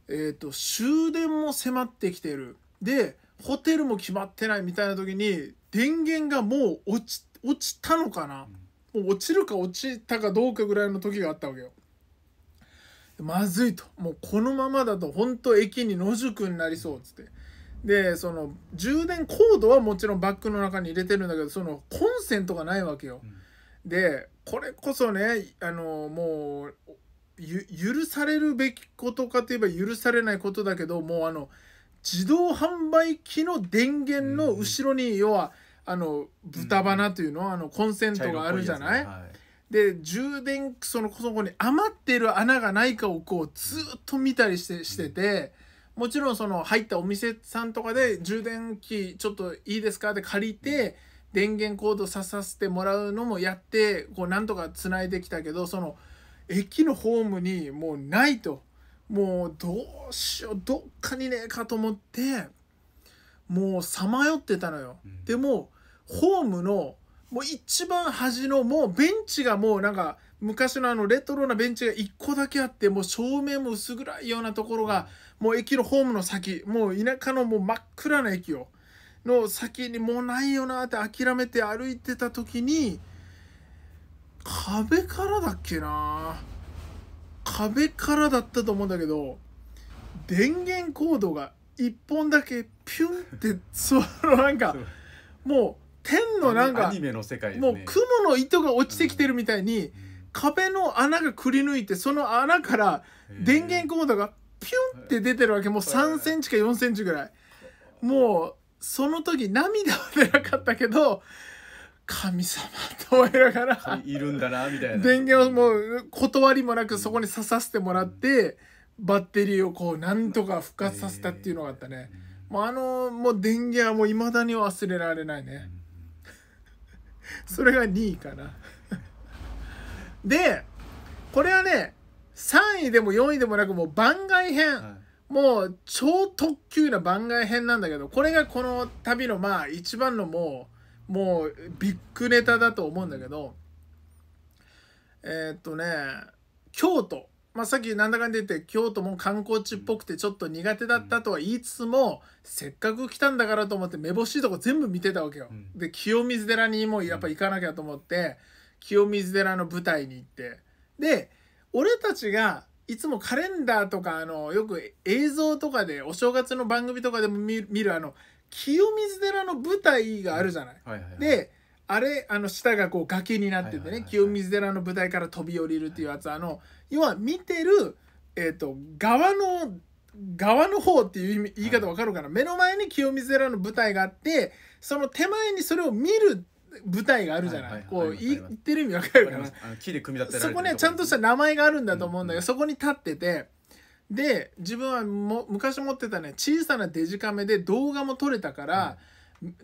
A: えっ、ー、と終電も迫ってきてるでホテルも決まってないみたいな時に電源がもう落ち落ちたのかな、もう落ちるか落ちたかどうかぐらいの時があったわけよ。まずいともうこのままだと本当駅に野宿になりそうっつってでその充電コードはもちろんバッグの中に入れてるんだけどそのコンセントがないわけよ、うん、でこれこそねあのもう許されるべきことかといえば許されないことだけどもうあの自動販売機の電源の後ろに、要はあの豚鼻というのは、うん、あのコンセントがあるじゃない、で充電そのそこに余ってる穴がないかをこうずっと見たりしてしててもちろんその入ったお店さんとかで充電器ちょっといいですかって借りて電源コードささせてもらうのもやってこうなんとかつないできたけどその駅のホームにもうないともうどうしようどっかにねえかと思ってもうさまよってたのよ。でもホームのもう一番端のもうベンチがもうなんか昔のあのレトロなベンチが1個だけあってもう照明も薄暗いようなところがもう駅のホームの先もう田舎のもう真っ暗な駅をの先にもうないよなって諦めて歩いてた時に壁からだっけな壁からだったと思うんだけど電源コードが1本だけピュンってそのなんか もう。天のなんかアニメの世界ですねもう雲の糸が落ちてきてるみたいに、壁の穴がくり抜いてその穴から電源コードがピュンって出てるわけもう3センチか4センチぐらいもうその時涙は出なかったけど神様と思いなが
B: らいるんだなみたいな電
A: 源をもう断りもなくそこに刺させてもらってバッテリーをこうなんとか復活させたっていうのがあったね、もうあのもう電源はもういまだに忘れられないね、それが2位かな でこれはね3位でも4位でもなくもう番外編、はい、もう超特急な番外編なんだけどこれがこの旅のまあ一番のもうもうビッグネタだと思うんだけどえー、っとね京都まあ、さっきなんだかんだ言って京都も観光地っぽくてちょっと苦手だったとは言いつつも、せっかく来たんだからと思ってめぼしいとこ全部見てたわけよ。で清水寺にもやっぱ行かなきゃと思って清水寺の舞台に行ってで俺たちがいつもカレンダーとかあのよく映像とかでお正月の番組とかでも見るあの清水寺の舞台があるじゃない。であれあの下がこう崖になっててね清水寺の舞台から飛び降りるっていうやつあの要は見てる、えーと、側の側の方っていう言い方わかるかな、はい、目の前に清水寺の舞台があってその手前にそれを見る舞台があるじゃない,、こう言ってる意味わかるかな
B: 木で組み立てそこねち
A: ゃんとした名前があるんだと思うんだけど、うん、そこに立っててで自分はも昔持ってたね小さなデジカメで動画も撮れたから、う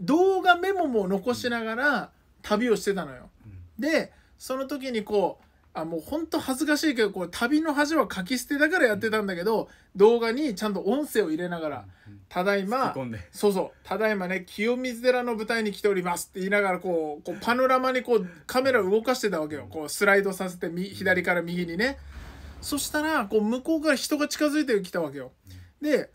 A: 動画メモも残しながら旅をしてたのよ。でその時にこうあもうほんと恥ずかしいけどこう旅の恥は書き捨てだからやってたんだけど、動画にちゃんと音声を入れながら「ただいまそうそうただいまね清水寺の舞台に来ております」って言いながらこうこうパノラマにこうカメラを動かしてたわけよこうスライドさせて左から右にねそしたらこう向こうから人が近づいてきたわけよで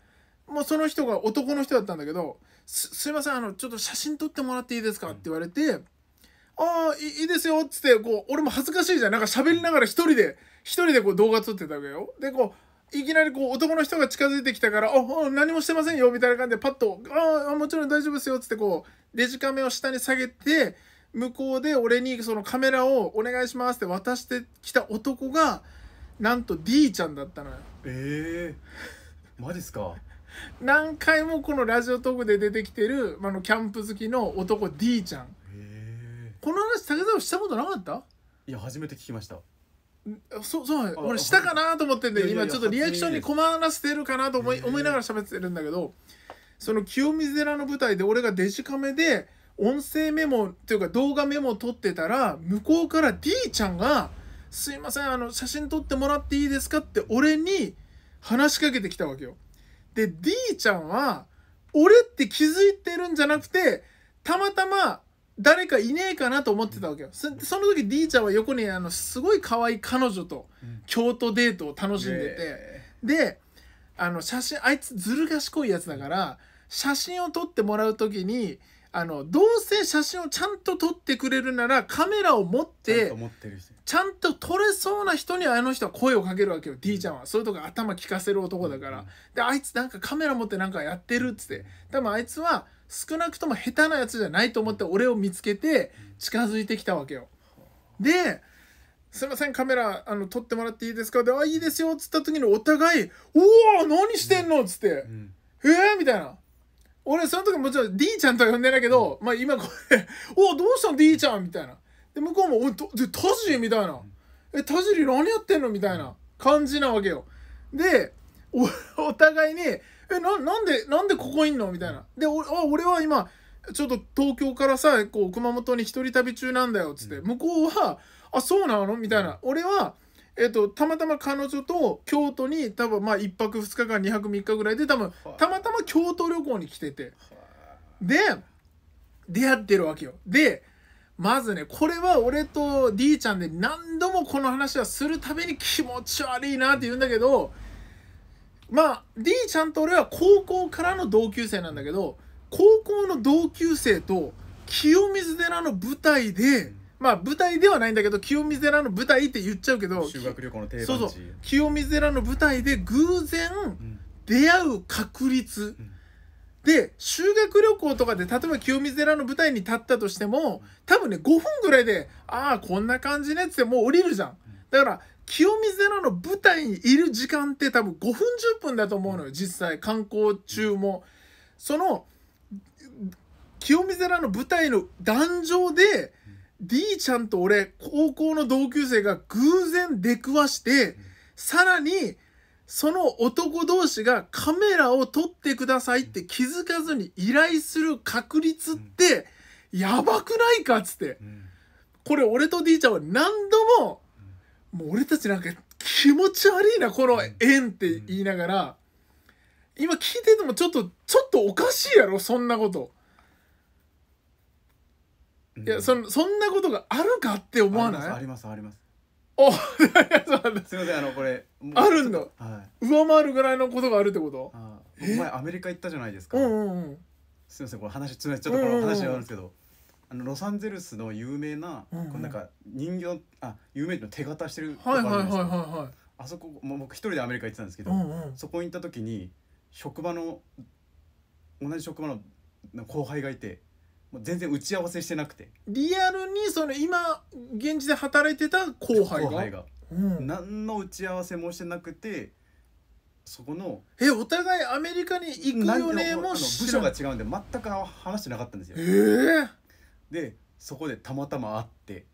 A: もうその人が男の人だったんだけどすすいませんあのちょっと写真撮ってもらっていいですか?」って言われて「ああいいですよ」っつってこう俺も恥ずかしいじゃんなんか喋りながら一人で一人でこう動画撮ってたわけよ。でこういきなりこう男の人が近づいてきたから「あ何もしてませんよ」みたいな感じでパッと「ああもちろん大丈夫ですよ」っつってこうレジカメを下に下げて向こうで俺にそのカメラを「お願いします」って渡してきた男がなんと D ちゃんだったのよ。
B: えー、マジっすか
A: 何回もこのラジオトークで出てきてる、まあ、のキャンプ好きの男 D ちゃんこの話武田したことなかった
B: いや初めて聞きました
A: そそう俺したかなと思ってんで今ちょっとリアクションに困らせてるかなと思い思いながら喋ってるんだけどその清水寺の舞台で俺がデジカメで音声メモというか動画メモを撮ってたら向こうから D ちゃんが「すいませんあの写真撮ってもらっていいですか?」って俺に話しかけてきたわけよ。で、D ちゃんは、俺って気づいてるんじゃなくて、たまたま誰かいねえかなと思ってたわけよ。その時 D ちゃんは横にあの、すごい可愛い彼女と京都デートを楽しんでて、で、あの、写真、あいつずる賢いやつだから、写真を撮ってもらう時に、あの、どうせ写真をちゃんと撮ってくれるならカメラを持って、持ってる人ちゃんと取れそうな人にあの人は声をかけるわけよ D ちゃんはそれとか頭聞かせる男だからであいつなんかカメラ持ってなんかやってるっつって多分あいつは少なくとも下手なやつじゃないと思って俺を見つけて近づいてきたわけよですいませんカメラあの撮ってもらっていいですか?」で「あいいですよ」っつった時にお互い「おお何してんの?」っつって「えみたいな。俺その時もちろん D ちゃんとは呼んでないけど、まあ今これ「おおどうしたの D ちゃん」みたいな。で向こうも「おいで田尻」みたいな「え田尻何やってんの?」みたいな感じなわけよで お互いに「えななんでなんでここいんの?」みたいなでおあ俺は今ちょっと東京からさこう熊本に一人旅中なんだよっつって、向こうは「あそうなの?」みたいな俺は「えっと、たまたま彼女と京都に多分まあ1泊2日間2泊3日ぐらいで多分たまたま京都旅行に来ててで出会ってるわけよでまずね、これは俺と D ちゃんで何度もこの話はするたびに気持ち悪いなって言うんだけど、まあ、D ちゃんと俺は高校からの同級生なんだけど、高校の同級生と清水寺の舞台で、まあ舞台ではないんだけど、清水寺の舞台って言っちゃうけど、修
B: 学旅行の定番地そうそ
A: う。清水寺の舞台で偶然出会う確率。うんで、修学旅行とかで、例えば清水寺の舞台に立ったとしても、多分ね、5分ぐらいで、ああ、こんな感じねってもう降りるじゃん。だから、清水寺の舞台にいる時間って多分5分10分だと思うのよ、実際。観光中も。その、清水寺の舞台の壇上で、D ちゃんと俺、高校の同級生が偶然出くわして、さらに、その男同士がカメラを撮ってくださいって気づかずに依頼する確率ってやばくないかっつって、これ俺と D ちゃんは何度も、もう俺たちなんか気持ち悪いなこの縁って言いながら、今聞いててもちょっとちょっとおかしいやろそんなこと。いやそそんなことがあるかって思わないありますありますあ
B: すみませんあのこれある
A: んだ、はい、上回るぐらいのことがあるってこ
B: とお前アメリカ行ったじゃないですか、うんうん、すみませんこれ話ちょっとこの話があるんですけど、あのロサンゼルスの有名な、うん、なんか人形あ有名人の手形してるとこあるんですあそこもう僕一人でアメリカ行ってたんですけど、うんうん、そこに行った時に職場の同じ職場の後輩がいてもう全然打ち合わせしてなくて
A: リアルにその今現地で働いてた後輩が後輩が、
B: うん、何の打ち合わせもしてなくてそこの
A: えお互いアメリカに行くよねも部署が
B: 違うんで全く話してなかったんですよ、えー、でそこでたまたま会って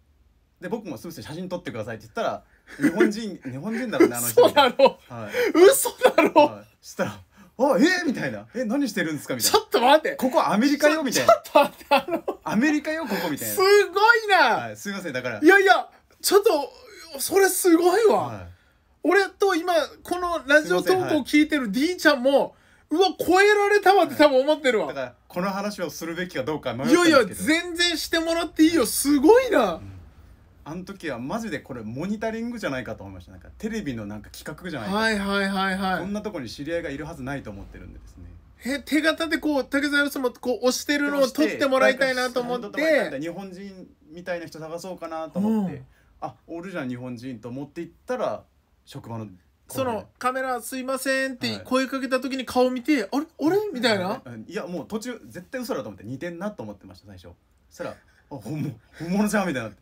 B: で僕もすうませ写真撮ってくださいって言ったら日本人日本人だろうねあの人嘘だろ、はい、嘘だろ、はい、したらあ、えー、みたいな。え、何してるんですかみたいちょっと待ってここアメリカよみたいな。ちょっと待ってあのアメリカよ、ここみたいすごいなすいません、だから。いやいやちょっ
A: とそれすごいわ、は俺と今このラジオ投稿聞いてる D ちゃんもうわ超えられたわって多分思ってるい、わ、だから、
B: この話をするべきかどうか迷っいやいや全然してもらっていいよすごいな、あの時はマジでこれモニタリングじゃないかと思いましたなんかテレビのなんか企画じゃないかはいはいはいはいこんなとこに知り合いがいるはずないと思ってるんでですねえ手形でこう竹沢さんもこう押してるのを取ってもらいたいなと思って日本人みたいな人探そうかなと思って、うん、あおるじゃん日本人と思って行ったら職場のそのカメラすいませんって声かけた時に顔見て、はい、あれ俺みたいな、いやもう途中絶対嘘だと思って似てんなと思ってました最初そしたらあ本物本物じゃんみたいなって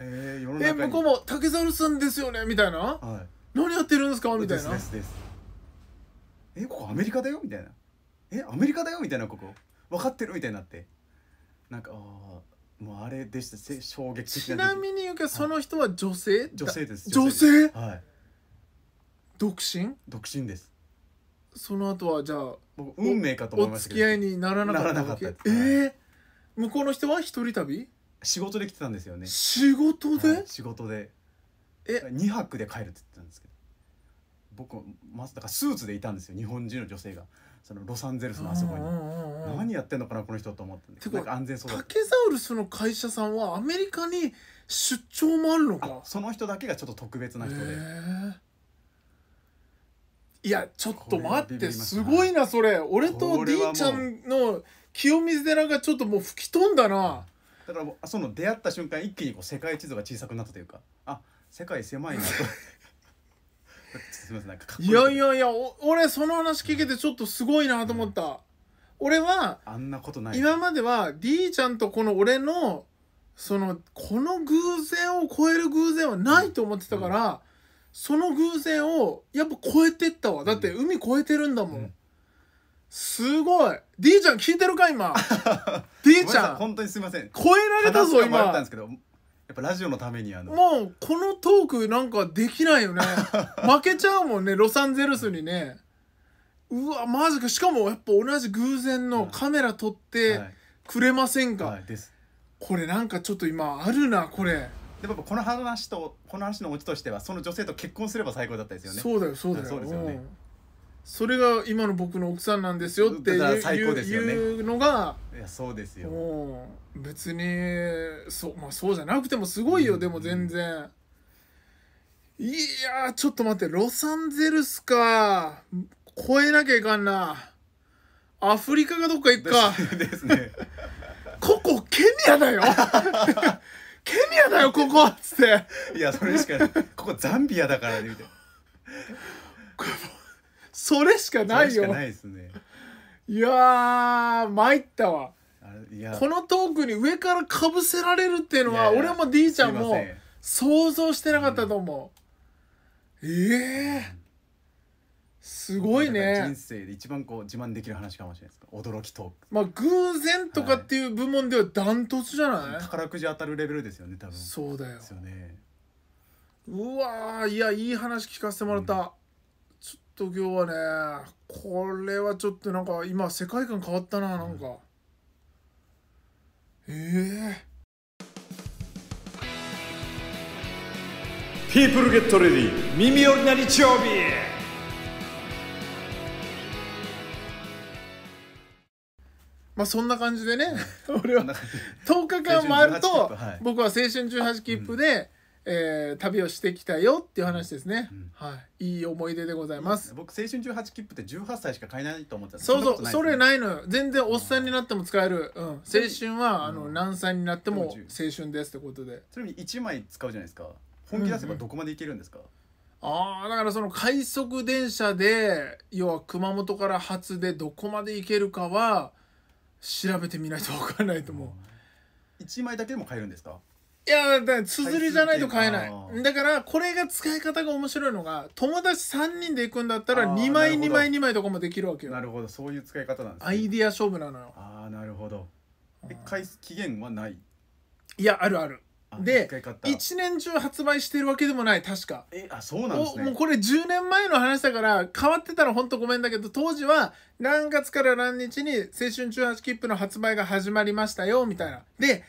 B: え向こうも「竹猿さんですよね」みたいな、はい、何やってるんですか?」みたいな「えここアメリカだよ」みたいな「えアメリカだよ」みたいなここ分かってるみたいになってなんかああもうあれでした衝撃的ちなみ
A: に言うけどその人は女性、はい、女性です女
B: 性はい独身独身です
A: その後はじゃあ僕運命かと思いましたお付き合いにならなかったわけならなかったええ向
B: こうの人は一人旅仕事で来てたんですよね仕事で、はい仕事でえ2泊で帰るって言ってたんですけど僕まさかスーツでいたんですよ日本人の女性がそのロサンゼルスのあそこに何やってんのかなこの人と思っててかなんか安全そうだタ
A: ケザウルスの会社さんはアメリカに出張もあるのかその人だけがちょっと特別な人で、へえいやちょっと待っビビて
B: すごいなそれ俺と D ちゃんの清水寺がちょっともう吹き飛んだなだからその出会った瞬間一気にこう世界地図が小さくなったというかあ世界狭いなと
A: いやいやいやお俺その話聞けてちょっとすごいなと思った、うん、俺は
B: あんなことない今
A: までは D ちゃんとこの俺のそのこの偶然を超える偶然はないと思ってたから、うん、その偶然をやっぱ超えてったわだって海超えてるんだもん、うんすごい D ちゃん聞いてるか今 D ちゃん本
B: 当にすみません超えられたぞ今やっぱラジオのためにあ
A: のもうこのトークなんかできないよね 負けちゃうもんねロサンゼルスにねうわマジかしかもやっぱ同じ偶然のカメラ撮ってくれませんか、は
B: いはい、これなんかちょっと今あるなこれでもこの話とこの話のオチとしてはその女性と結婚すれば最高だったですよねそうだよそうだよそうですよね、うんそれが
A: 今の僕の奥さんなんですよっていう,、のが
B: いやそうですよ
A: 別にそ,、まあ、そうじゃなくてもすごいよ、でも全然いやちょっと待ってロサンゼルスか超えなきゃいかんなアフリカがどっか行くかですねここケニアだよ ケニアだよここっつっ
B: ていやそれしかここザンビアだからねみたいな
A: それしかないよ。ないですね。いや参ったわ。このトークに上からかぶせられるっていうのは、俺も D ちゃんも想像してなかったと思
B: う。うん、ええー、すごいね。人生で一番こう自慢できる話かもしれないです驚きトーク。まあ偶然とかって
A: いう部門ではダント
B: ツじゃない、はい、宝くじ当たるレベルですよね、多分。そうだよ。ですよね。
A: うわいやいい話聞かせてもらった。うんト行はねこれはちょっとなんか今世界観変わったななんか、
B: うん、ええー、ピープルゲットレディ耳寄りな日曜日
A: まあそんな感じでね 俺は
B: 10
A: 日間回ると僕は青春18切符で、うんえー、旅をしてきたよっていう話ですね、うん、はい、いい思い出でございます、僕青春18切符って18歳
B: しか買えないと思ってたそうそう、それな
A: いのよ全然おっさんになっても使える、うん、青春は、あの何歳になっても青春ですってことでそれに1枚使うじゃないですか本気出せばどこまでいけるんですか、うんうんああだからその快速電車で要は熊本から初でどこまで行けるかは調べてみないと分かんないと思う、1枚だけでも買えるんですかいやだつづりじゃないと買えないだからこれが使い方が面白いのが友達3人で行くんだったら2枚2枚2枚とかもで
B: きるわけよなるほどそういう使い方なんですアイディア勝負なのよああなるほどで返す期限はないいやあるあるで一1年中発売してるわけでも
A: ない確か
B: えあそうなんですおもうこ
A: れ10年前の話だから変わってたらほんとごめんだけど当時は何月から何日に青春18切符の発売が始まりましたよみたいなで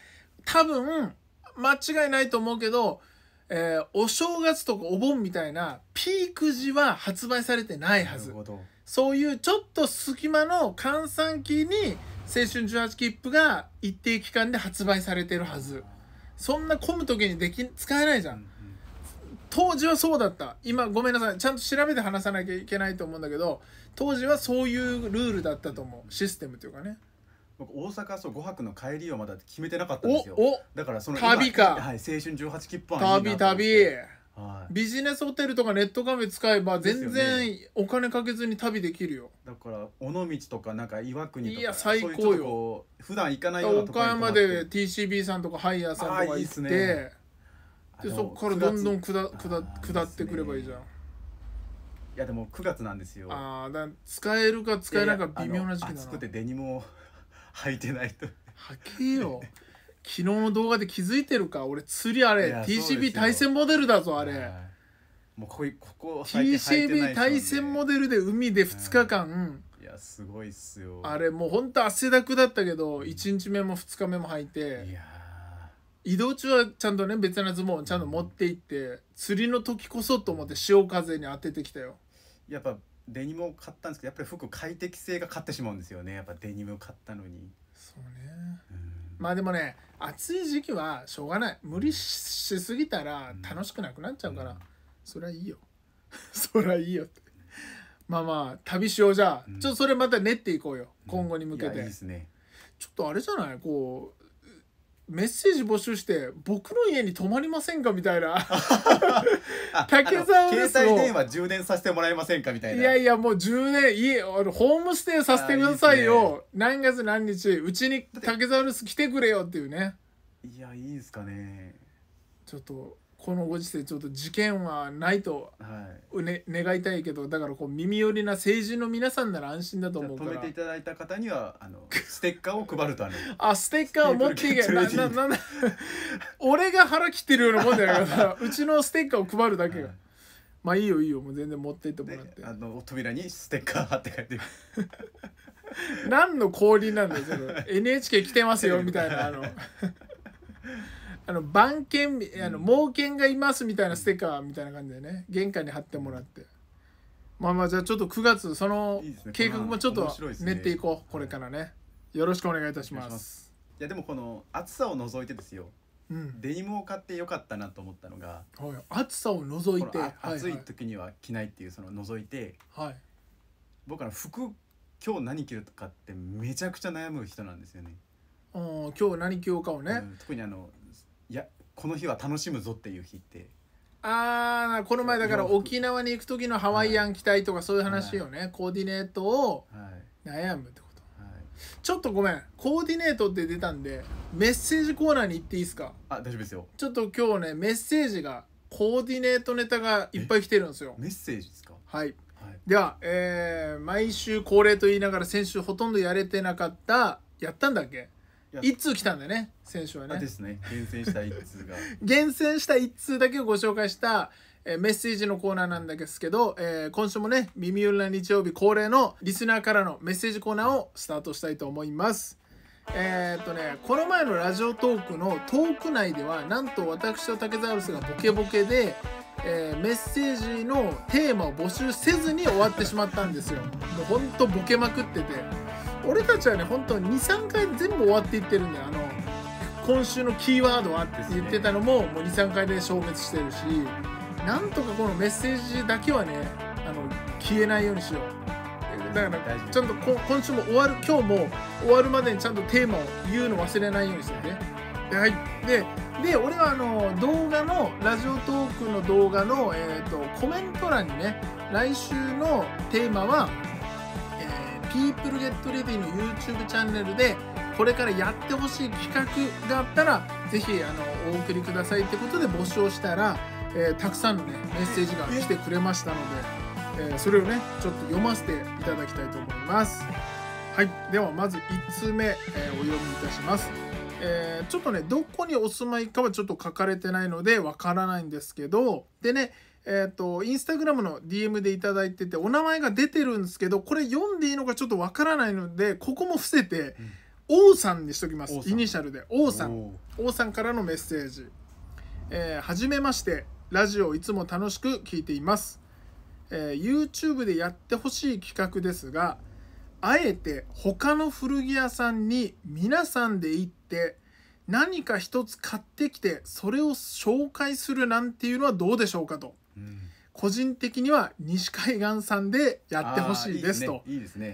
A: 多分間違いないと思うけど、えー、お正月とかお盆みたいなピーク時は発売されてないはずそういうちょっと隙間の閑散期に青春18切符が一定期間で発売されてるはずそんな混む時にでき使えないじゃん、当時はそうだった今ごめんなさいちゃんと調べて話さなきゃいけないと思うんだけど当時は
B: そういうルールだったと思うシステムというかね僕大阪そう5泊の帰りをまだ決めてなかったんですよおおだからその旅かはい、青春18切符はいいな旅と思って
A: 旅、はい、ビジネスホテルとかネットカフェ使えば全然お金かけずに旅できるよ
B: だから尾道とかなんか岩国とかいや最高よ普段行かないようなとこ岡山で
A: TCB さんとかハイヤーさんとあかーいいっね
B: でそこからどんどん9下下あ下ってくればいいじゃんいやでも9月なんですよああだ使えるか使えないか微妙な時期だいやあの暑くてデニムを履いてないと履けよ
A: 昨日の動画で気づいてるか俺釣りあれ TCB 対戦モデルだぞあれ、
B: もうこここ TCB 対
A: 戦モデルで海で2日間、
B: いやすごいっす
A: よあれもうほんと汗だくだったけど、うん、1日目も2日目も履いていや移動中はちゃんとね別なズボンちゃんと持って行って、うん、釣
B: りの時こそと思って潮風に当ててきたよやっぱデニムを買ったんですけどやっぱり服快適性が勝ってしまうんですよねやっぱデニム買ったのにそうね、うん、まあでもね暑い時期はしょうがない無理しすぎたら楽しくなくなっちゃう
A: から、うん、そりゃいいよ そりゃいいよってまあまあ旅しようじゃあ、うん、ちょっとそれまた練っていこうよ、今後に向けていいですねちょっとあれじゃないこうメッセージ募集して僕の家に泊まりませんかみたいな
B: 竹澤携帯電話充電させてもらえませんかみたいないや
A: いやもう充電いあのホームステイさせてくださいよ、ね、何月何日うちに竹澤です来てくれよっていうね
B: いやいいですかねちょっと
A: このご時世ちょっと事件はないと、はいね、願いたいけどだからこう耳寄りな政治の皆さんなら安心だと思うから止めてい
B: ただいた方にはあのステッカーを配るとあの あステッカーを持っていけ
A: 俺が腹切ってるようなもんじゃないから うちのステッカーを配るだけが、はい、
B: まあいいよいいよもう全然持ってってもらってあの扉にステッカー貼って書いて
A: 何の降臨なんだよ NHK 来てますよみたいなあのあの番犬あの猛犬がいますみたいなステッカーみたいな感じでね玄関に貼ってもらってまあまあじゃあちょっと9月その計画もちょっと練っていこ
B: うこれからねよろしくお願いいたしますいやでもこの暑さを除いてですよ、うん、デニムを買ってよかったなと思ったのが、
A: はい、暑さを
B: 除いて暑い時には着ないっていうその除いて、はい、僕は服今日何着るとかってめちゃくちゃ悩む人なんですよね。今日何着ようかをね、うん、特にあのいやこの日は楽しむぞっていう日って
A: ああこの前だから沖縄に行く時のハワイアン着たいとかそういう話よね、はい、コーディネートを悩むってこと、はい、ちょっとごめんコーディネートって出たんでメッセージコーナーに行っていいですかあ大丈夫ですよちょっと今日ねメッセージがコーディネートネタがいっぱい来てるんですよメッ
B: セージですか
A: はい、はい、では、えー、毎週恒例と言いながら先週ほとんどやれてなかったやったんだっけ一通来たんだよね先週はねです
B: ね厳選した一通が
A: 厳選した一通だけをご紹介したえメッセージのコーナーなんですけど、えー、今週もね「耳寄りな日曜日」恒例のリスナーからのメッセージコーナーをスタートしたいと思います。えー、っとねこの前のラジオトークのトーク内ではなんと私と竹ザウルスがボケボケで、えー、メッセージのテーマを募集せずに終わってしまったんですよ。もうほんとボケまくってて。俺たちはね本当23回全部終わっていってるんだよあの今週のキーワードはって言ってたのも,、もう23回で消滅してるしなんとかこのメッセージだけはねあの消えないようにしようだからちゃんと今週も終わる今日も終わるまでにちゃんとテーマを言うの忘れないようにしてねはいでで俺はあの動画のラジオトークの動画の、えーとコメント欄にね来週のテーマは People Get Ready の YouTube チャンネルでこれからやってほしい企画があったら是非あのお送りくださいってことで募集をしたら、えー、たくさんのねメッセージが来てくれましたので、えー、それをねちょっと読ませていただきたいと思います。はい、ではまず1通目、えー、お読みいたします。えー、ちょっとねどこにお住まいかはちょっと書かれてないのでわからないんですけどでねえっ、ー、と、インスタグラムの DM でいただいてて、お名前が出てるんですけど、これ読んでいいのかちょっとわからないので、ここも伏せて、王さんにしときます。イニシャルで。王さん。王さんからのメッセージ。えー、はじめまして。ラジオいつも楽しく聞いています。えー、YouTube でやってほしい企画ですが、あえて他の古着屋さんに皆さんで行って、何か一つ買ってきて、それを紹介するなんていうのはどうでしょうかと。うん、個人的には西海岸さんでやってほしいですと。いいですね。いい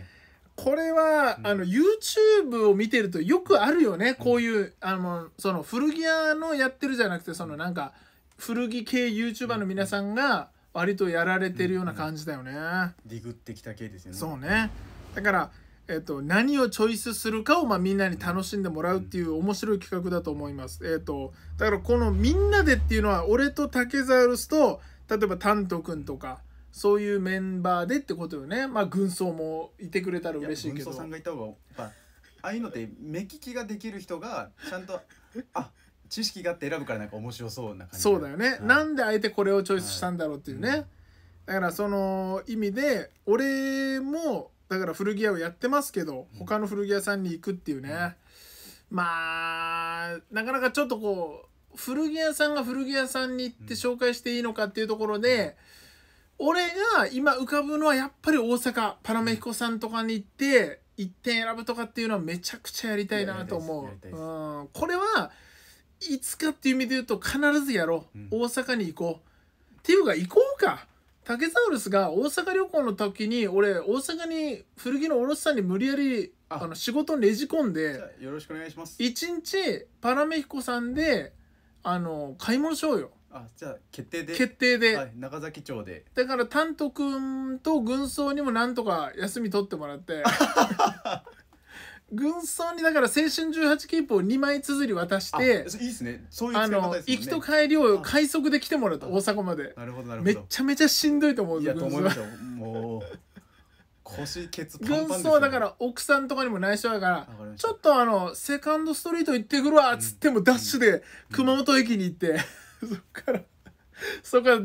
A: これは、うん、あの YouTube を見てるとよくあるよねこういう、うん、あのその古着屋のやってるじゃなくてそのなんか古着系 YouTuber の皆さんが割とやられてるような感じだよね、うん、
B: ディグってきた系ですよねそう
A: ねだから、えっと、何をチョイスするかを、まあ、みんなに楽しんでもらうっていう面白い企画だと思います、えっと、だからこの「みんなで」っていうのは俺と竹ザウルスと「例えば担当君とかそういうメンバーでってことよねまあ軍曹もいてく
B: れたら嬉しいけど軍曹さんがいた方がやっああいうのって目利きができる人がちゃんとあ知識があって選ぶからなんか面白そうな感じ
A: そうだよね、はい、なんであえてこれをチョイスしたんだろうっていうね、はいうん、だからその意味で俺もだから古着屋をやってますけど、他の古着屋さんに行くっていうね、うん、まあなかなかちょっとこう古着屋さんが古着屋さんに行って紹介していいのかっていうところで、俺が今浮かぶのはやっぱり大阪パラメヒコさんとかに行って1点選ぶとかっていうのはめちゃくちゃやりたいなと思う。これはいつかっていう意味で言うと必ずやろう、うん、大阪に行こうっていうか行こうか竹ザウルスが大阪旅行の時に俺大阪に古着の卸さんに無理やりあの仕事ねじ込んで
B: よろしくお願いします
A: 一日パラメヒコさんであの買い物しようよあ
B: じゃあ決定で決定で、はい、中崎町で
A: だからタン君と軍曹にもなんとか休み取ってもらって 軍曹にだから青春18キープを2枚綴り渡
B: していいですねそういう使い方、行きと
A: 帰りを快速で来てもらうと大阪までなるほどなるほどめちゃめちゃしんどいと思ういやと思いますよ
B: もう腰ケツパンパン軍曹だか
A: ら奥さんとかにも内緒だからかちょっとあのセカンドストリート行ってくるわっつってもダッシュで熊本駅に行って、そっからそっから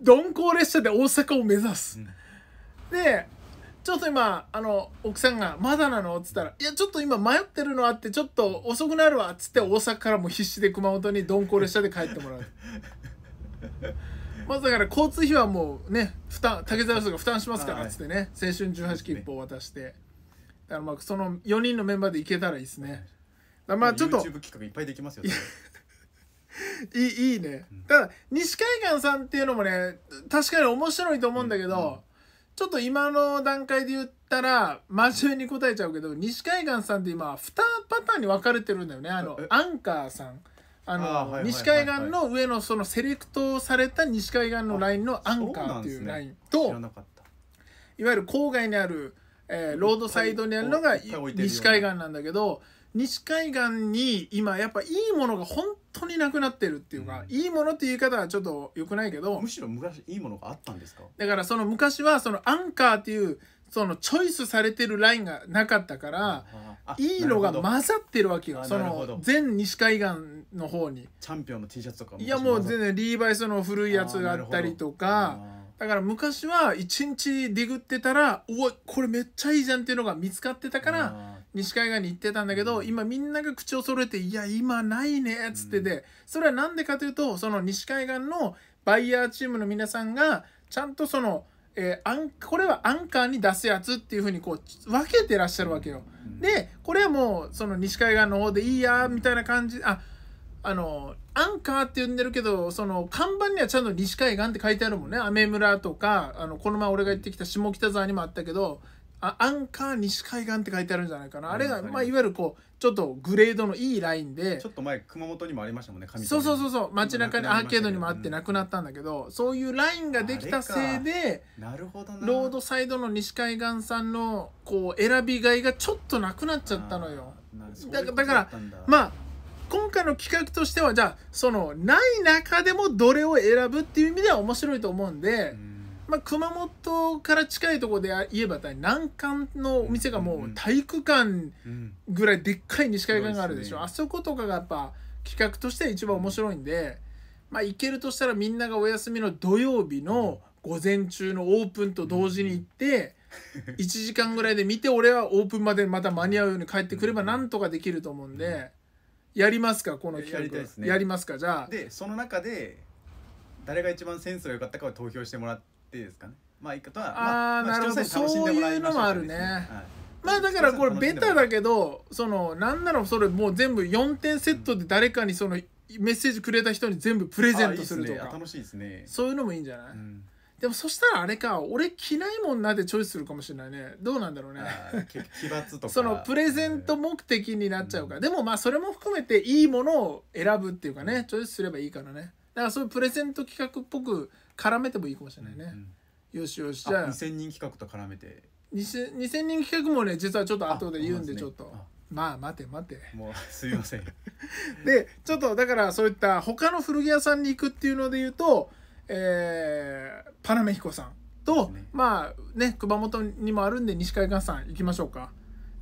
A: 鈍行列車で大阪を目指す、うんでちょっと今あの奥さんが「まだなの?」っつったら「いやちょっと今迷ってるのあってちょっと遅くなるわ」っつって大阪からも必死で熊本に鈍行列車で帰ってもらう まずだから交通費はもうね負担竹澤さんが負担しますからっつってね、青春18切符を渡して、だからまあその4人のメンバーで行けたらいいですねまあちょっと YouTube 企画い
B: っぱいできますよ
A: いいいいね、うん、ただ西海岸さんっていうのもね確かに面白いと思うんだけど、うんうん、ちょっと今の段階で言ったら真面目に答えちゃうけど西海岸さんって今2パターンに分かれてるんだよねあのアンカーさんあのあ、西海岸の上のそのセレクトされた西海岸のラインのアンカーっていうラインと、ね、いわゆる郊外にある、えー、ロードサイドにあるのが西海岸なんだけど西海岸に今やっぱいいものが本当になくなってるっていうか、うん、いいものっていう言い方はちょっとよくないけどむしろ昔いいものがあったんですかだからその昔はそのアンカーっていうそのチョイスされてるラインがなかったから、いいのが混ざってるわけよその全西海岸
B: の方にチャンピオンの T シャツとかいやも
A: う全然リーバイスの古いやつがあったりとかだから昔は一日ディグってたらおいこれめっちゃいいじゃんっていうのが見つかってたから西海岸に行ってたんだけど今みんなが口を揃えて「いや今ないね」っつってて、それは何でかというとその西海岸のバイヤーチームの皆さんがちゃんとその「えー、アンこれはアンカーに出すやつっていうふうにこう分けてらっしゃるわけよ。でこれはもうその西海岸の方でいいやみたいな感じああのアンカーって呼んでるけどその看板にはちゃんと西海岸って書いてあるもんね雨村とかあのこの前俺が行ってきた下北沢にもあったけどあアンカー西海岸って書いてあるんじゃないかな、あれが、まあ、いわゆるこうちょっとグレードのいいラインでちょ
B: っと前熊本にもありましたもんねそ
A: うそうそうそう街中にアーケードにもあってなくなったんだけど、うん、そういうラインができたせいでなるほどロードサイドの西海岸さんのこう選びがいがちょっとなくなっちゃったのよだだからまあ今回の企画としてはじゃあそのない中でもどれを選ぶっていう意味では面白いと思うんで。うんまあ、熊本から近いところで言えば南関のお店がもう体育館ぐらいでっかい西海岸があるでしょ、うんうんうん、あそことかがやっぱ企画としては一番面白いんで、まあ、行けるとしたらみんながお休みの土曜日の午前中のオープンと同時に行って。1 時間ぐらいで見て俺はオープンまでまた間に合うように帰ってくればなんとかできると思うんで、やります
B: かこの企画やり,、ね、やりますかじゃあでその中で誰が一番センスが良かったかを投票してもらってっですかねまあいい方。とはあ、あまあ、なるほどそういうのもあるね、はい
A: まあだからこれベタだけどそのなんならそれもう全部4点セットで誰かにそのメッセージくれた人に全部プレゼントするとか
B: 楽しいですね
A: そういうのもいいんじゃない、うん、でもそしたらあれか俺着ないもんなでチョイスするかもしれないねどうなんだろうね奇抜とか そのプレゼント目的になっちゃうから、うん、でもまあそれも含めていいものを選ぶっていうかねチョイスすればいいからねだからそういうプレゼント企画っぽく絡めてもいいかもしれないね、よしよ
B: しじゃあ2000人企画と絡めて
A: 2000, 2000人企画もね実はちょっと後で言うんでちょっと。まあ待て待てもうすいません でちょっとだからそういった他の古着屋さんに行くっていうので言うと、えー、パナメヒコさんと、ね、まあね熊本にもあるんで西海岸さん行きましょうか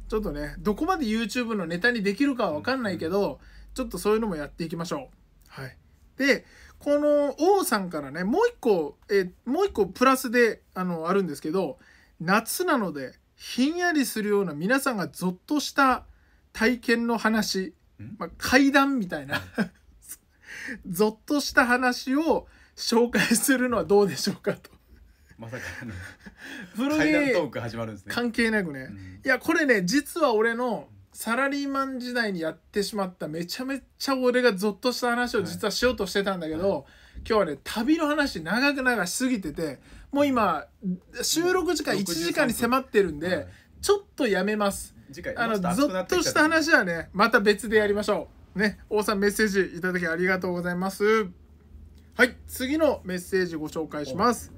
A: ちょっとねどこまで YouTube のネタにできるかは分かんないけど、うん、ちょっとそういうのもやっていきましょうはいでこの王さんからねもう一個えもう一個プラスであのあるんですけど夏なのでひんやりするような皆さんがゾッとした体験の話、まあ、怪談みたいな ゾッとした話を紹介するのはどうでしょうかと。
B: まさかのすね関
A: 係なくね、うん、いやこれね実は俺のサラリーマン時代にやってしまっためちゃめちゃ俺がゾッとした話を実はしようとしてたんだけど、はいはい今日はね旅の話長く長しすぎててもう今収録時間1時間に迫ってるんで、はい、ちょっとやめますあのゾッとした話はねまた別でやりましょうね王さんメッセージいただきありがとうございますはい次のメッセージご紹介します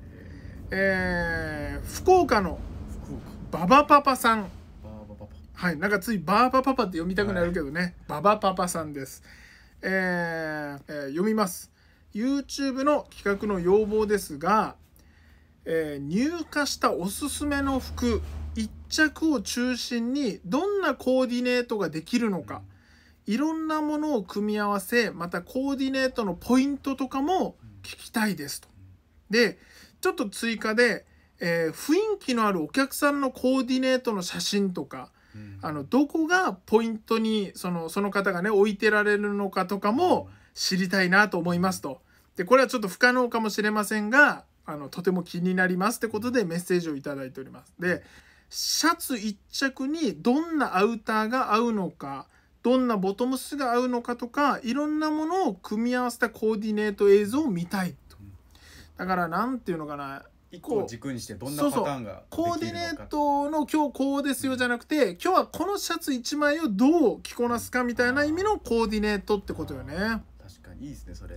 A: えー、福岡のババパパさんはいなんかついバーバパパって読みたくなるけどね、はい、ババパパさんですえー、えー、読みます YouTube の企画の要望ですが、えー、入荷したおすすめの服1着を中心にどんなコーディネートができるのかいろんなものを組み合わせまたコーディネートのポイントとかも聞きたいですと。でちょっと追加で、えー、雰囲気のあるお客さんのコーディネートの写真とかあのどこがポイントにそのその方がね置いてられるのかとかも知りたいなと思いますと。でこれはちょっと不可能かもしれませんがあのとても気になりますってことでメッセージを頂いております。でシャツ1着にどんなアウターが合うのかどんなボトムスが合うのかとかいろんなものを組み合わせたコーディネート映像を見たいと。だから何て言うのかな
B: 一個軸にしてどんなパターンが
A: コーディネートの今日こうですよじゃなくて、うん、今日はこのシャツ1枚をどう着こなすかみたいな意味のコーディネートってことよね確かにいいですねそれ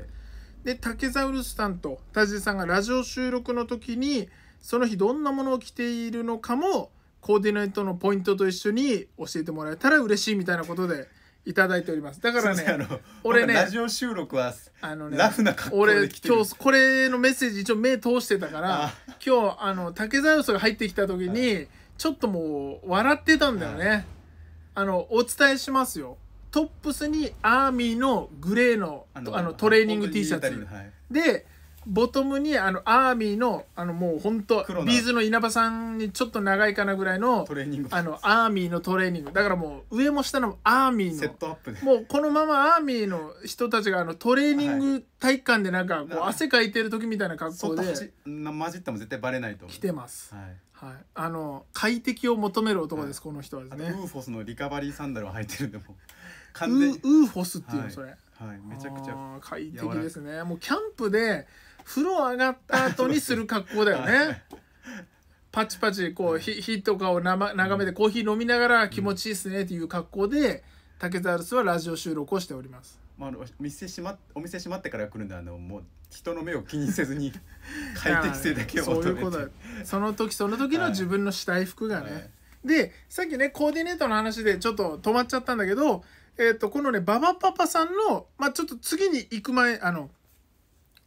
A: で竹ザウルスさんと田尻さんがラジオ収録の時にその日どんなものを着ているのかもコーディネートのポイントと一緒に教えてもらえたら嬉しいみたいなことでいただいておりますだからね俺ねラジ
B: オ収録はあの、ね、ラフな格好で来てる俺今
A: 日これのメッセージ一応目通してたから今日あの竹沢予想が入ってきた時にちょっともう笑ってたんだよねあのお伝えしますよトップスにアーミーのグレーのあのトレーニング T シャツ、はい、でボトムにあのアーミーのあのもう本当ビーズの稲葉さんにちょっと長いかなぐらいのあのアーミーのトレーニングだからもう上も下のアーミーのセットアップもうこのままアーミーの人たちがあのトレーニング体育館でなんかこう汗かいてる時みたいな格好で混
B: じっても絶対バレないと来てます、はいはい、あの快適を求める男です、この人はですねウーフォスのリカバリーサンダルを履いてるでも完全ウーフォスっていうの、それはい、めちゃくち
A: ゃ快適ですねもうキャンプで風呂上がった後にする格好だよね。パチパチこう火とかを眺めてコーヒー飲みながら気持ちいいっすねっていう格好で竹ザルスはラジオ収録をしておりま
B: す。まあ、の店閉まお店閉まってから来るんであのもう人の目を気にせずに 快適性だけを求めてそういうこと
A: その時その時の自分のしたい服がね、はい、でさっきねコーディネートの話でちょっと止まっちゃったんだけど、えとこのねババパパさんの、まあ、ちょっと次に行く前あの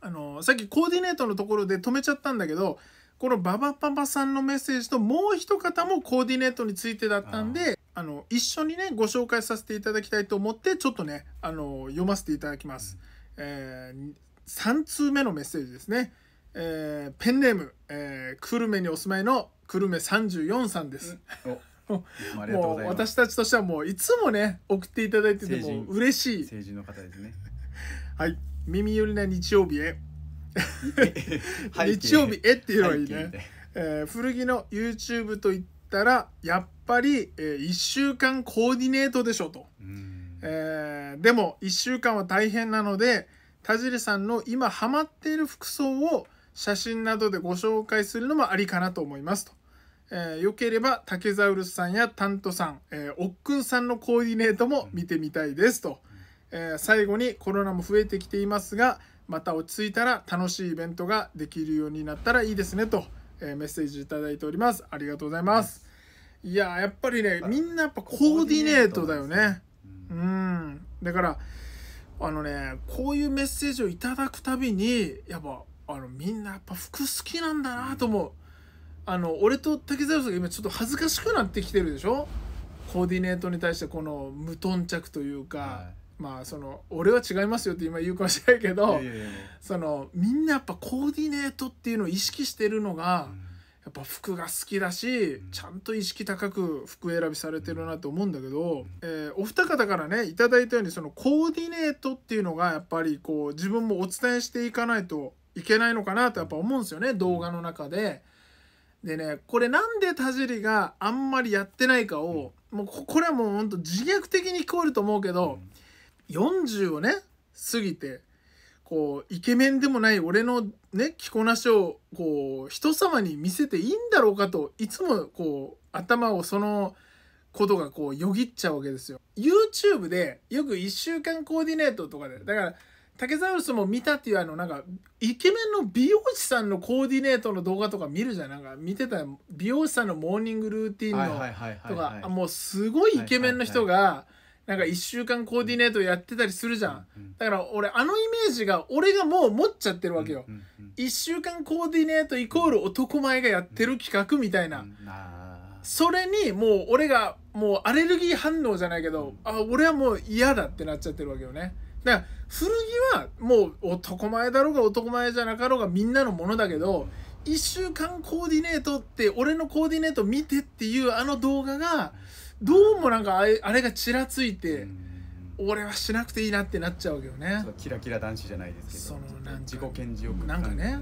A: あのさっきコーディネートのところで止めちゃったんだけどこのババパパさんのメッセージともう一方もコーディネートについてだったんであの一緒にねご紹介させていただきたいと思ってちょっとねあの読ませていただきます、えー、3通目のメッセージですね、えー、ペンネーム、えー、久留米にお住まいの久留米34さんです、うん もう私たちとしてはもういつもね送っていただいてても嬉しい成
B: 人の方ですね
A: はい耳寄りな日曜日へ 日曜日へっていうのはいいね、えー、古着の YouTube といったらやっぱり、えー、1週間コーディネートでしょと、えー、でも1週間は大変なので田尻さんの今ハマっている服装を写真などでご紹介するのもありかなと思いますと。えー、よければ竹ザウルスさんやタントさん、えー、おっくんさんのコーディネートも見てみたいですと。えー、最後にコロナも増えてきていますがまた落ち着いたら楽しいイベントができるようになったらいいですねと、えー、メッセージ頂いておりますありがとうございますいややっぱりねみんなやっぱコーディネートだよねうんだからあのねこういうメッセージをいただくたびにやっぱあのみんなやっぱ服好きなんだなと思う、うん、あの俺と竹澤さんが今ちょっと恥ずかしくなってきてるでしょコーディネートに対してこの無頓着というか、はいまあその俺は違いますよって今言うかもしれないけどそのみんなやっぱコーディネートっていうのを意識してるのが、うん、やっぱ服が好きだし、うん、ちゃんと意識高く服選びされてるなと思うんだけど、うん、えー、お二方からね頂いたようにそのコーディネートっていうのがやっぱりこう自分もお伝えしていかないといけないのかなとやっぱ思うんですよね動画の中で。でねこれなんで田尻があんまりやってないかをもうこれはもうほんと自虐的に聞こえると思うけど。40をね過ぎてこうイケメンでもない俺のね着こなしをこう人様に見せていいんだろうかといつもこう頭をそのことがこうよぎっちゃうわけですよ。YouTube でよく1週間コーディネートとかでだから竹澤ウルスも見たっていうあのなんかイケメンの美容師さんのコーディネートの動画とか見るじゃんなんか見てた美容師さんのモーニングルーティンのとかもうすごいイケメンの人が。なんか1週間コーディネートやってたりするじゃん、うん、だから俺あのイメージが俺がもう持っちゃってるわけよ、うんうん、1週間コーディネートイコール男前がやってる企画みたいな、それにもう俺がもうアレルギー反応じゃないけど、あ俺はもう嫌だってなっちゃってるわけよねだから古着はもう男前だろうが男前じゃなかろうがみんなのものだけど、1週間コーディネートって俺のコーディネート見てっていうあの動画が、どうもなんかあれあれがちらついて、俺はしなくていいなってなっちゃうけどねキラキラ男子じゃないですけどそのなん自己顕示欲なんかね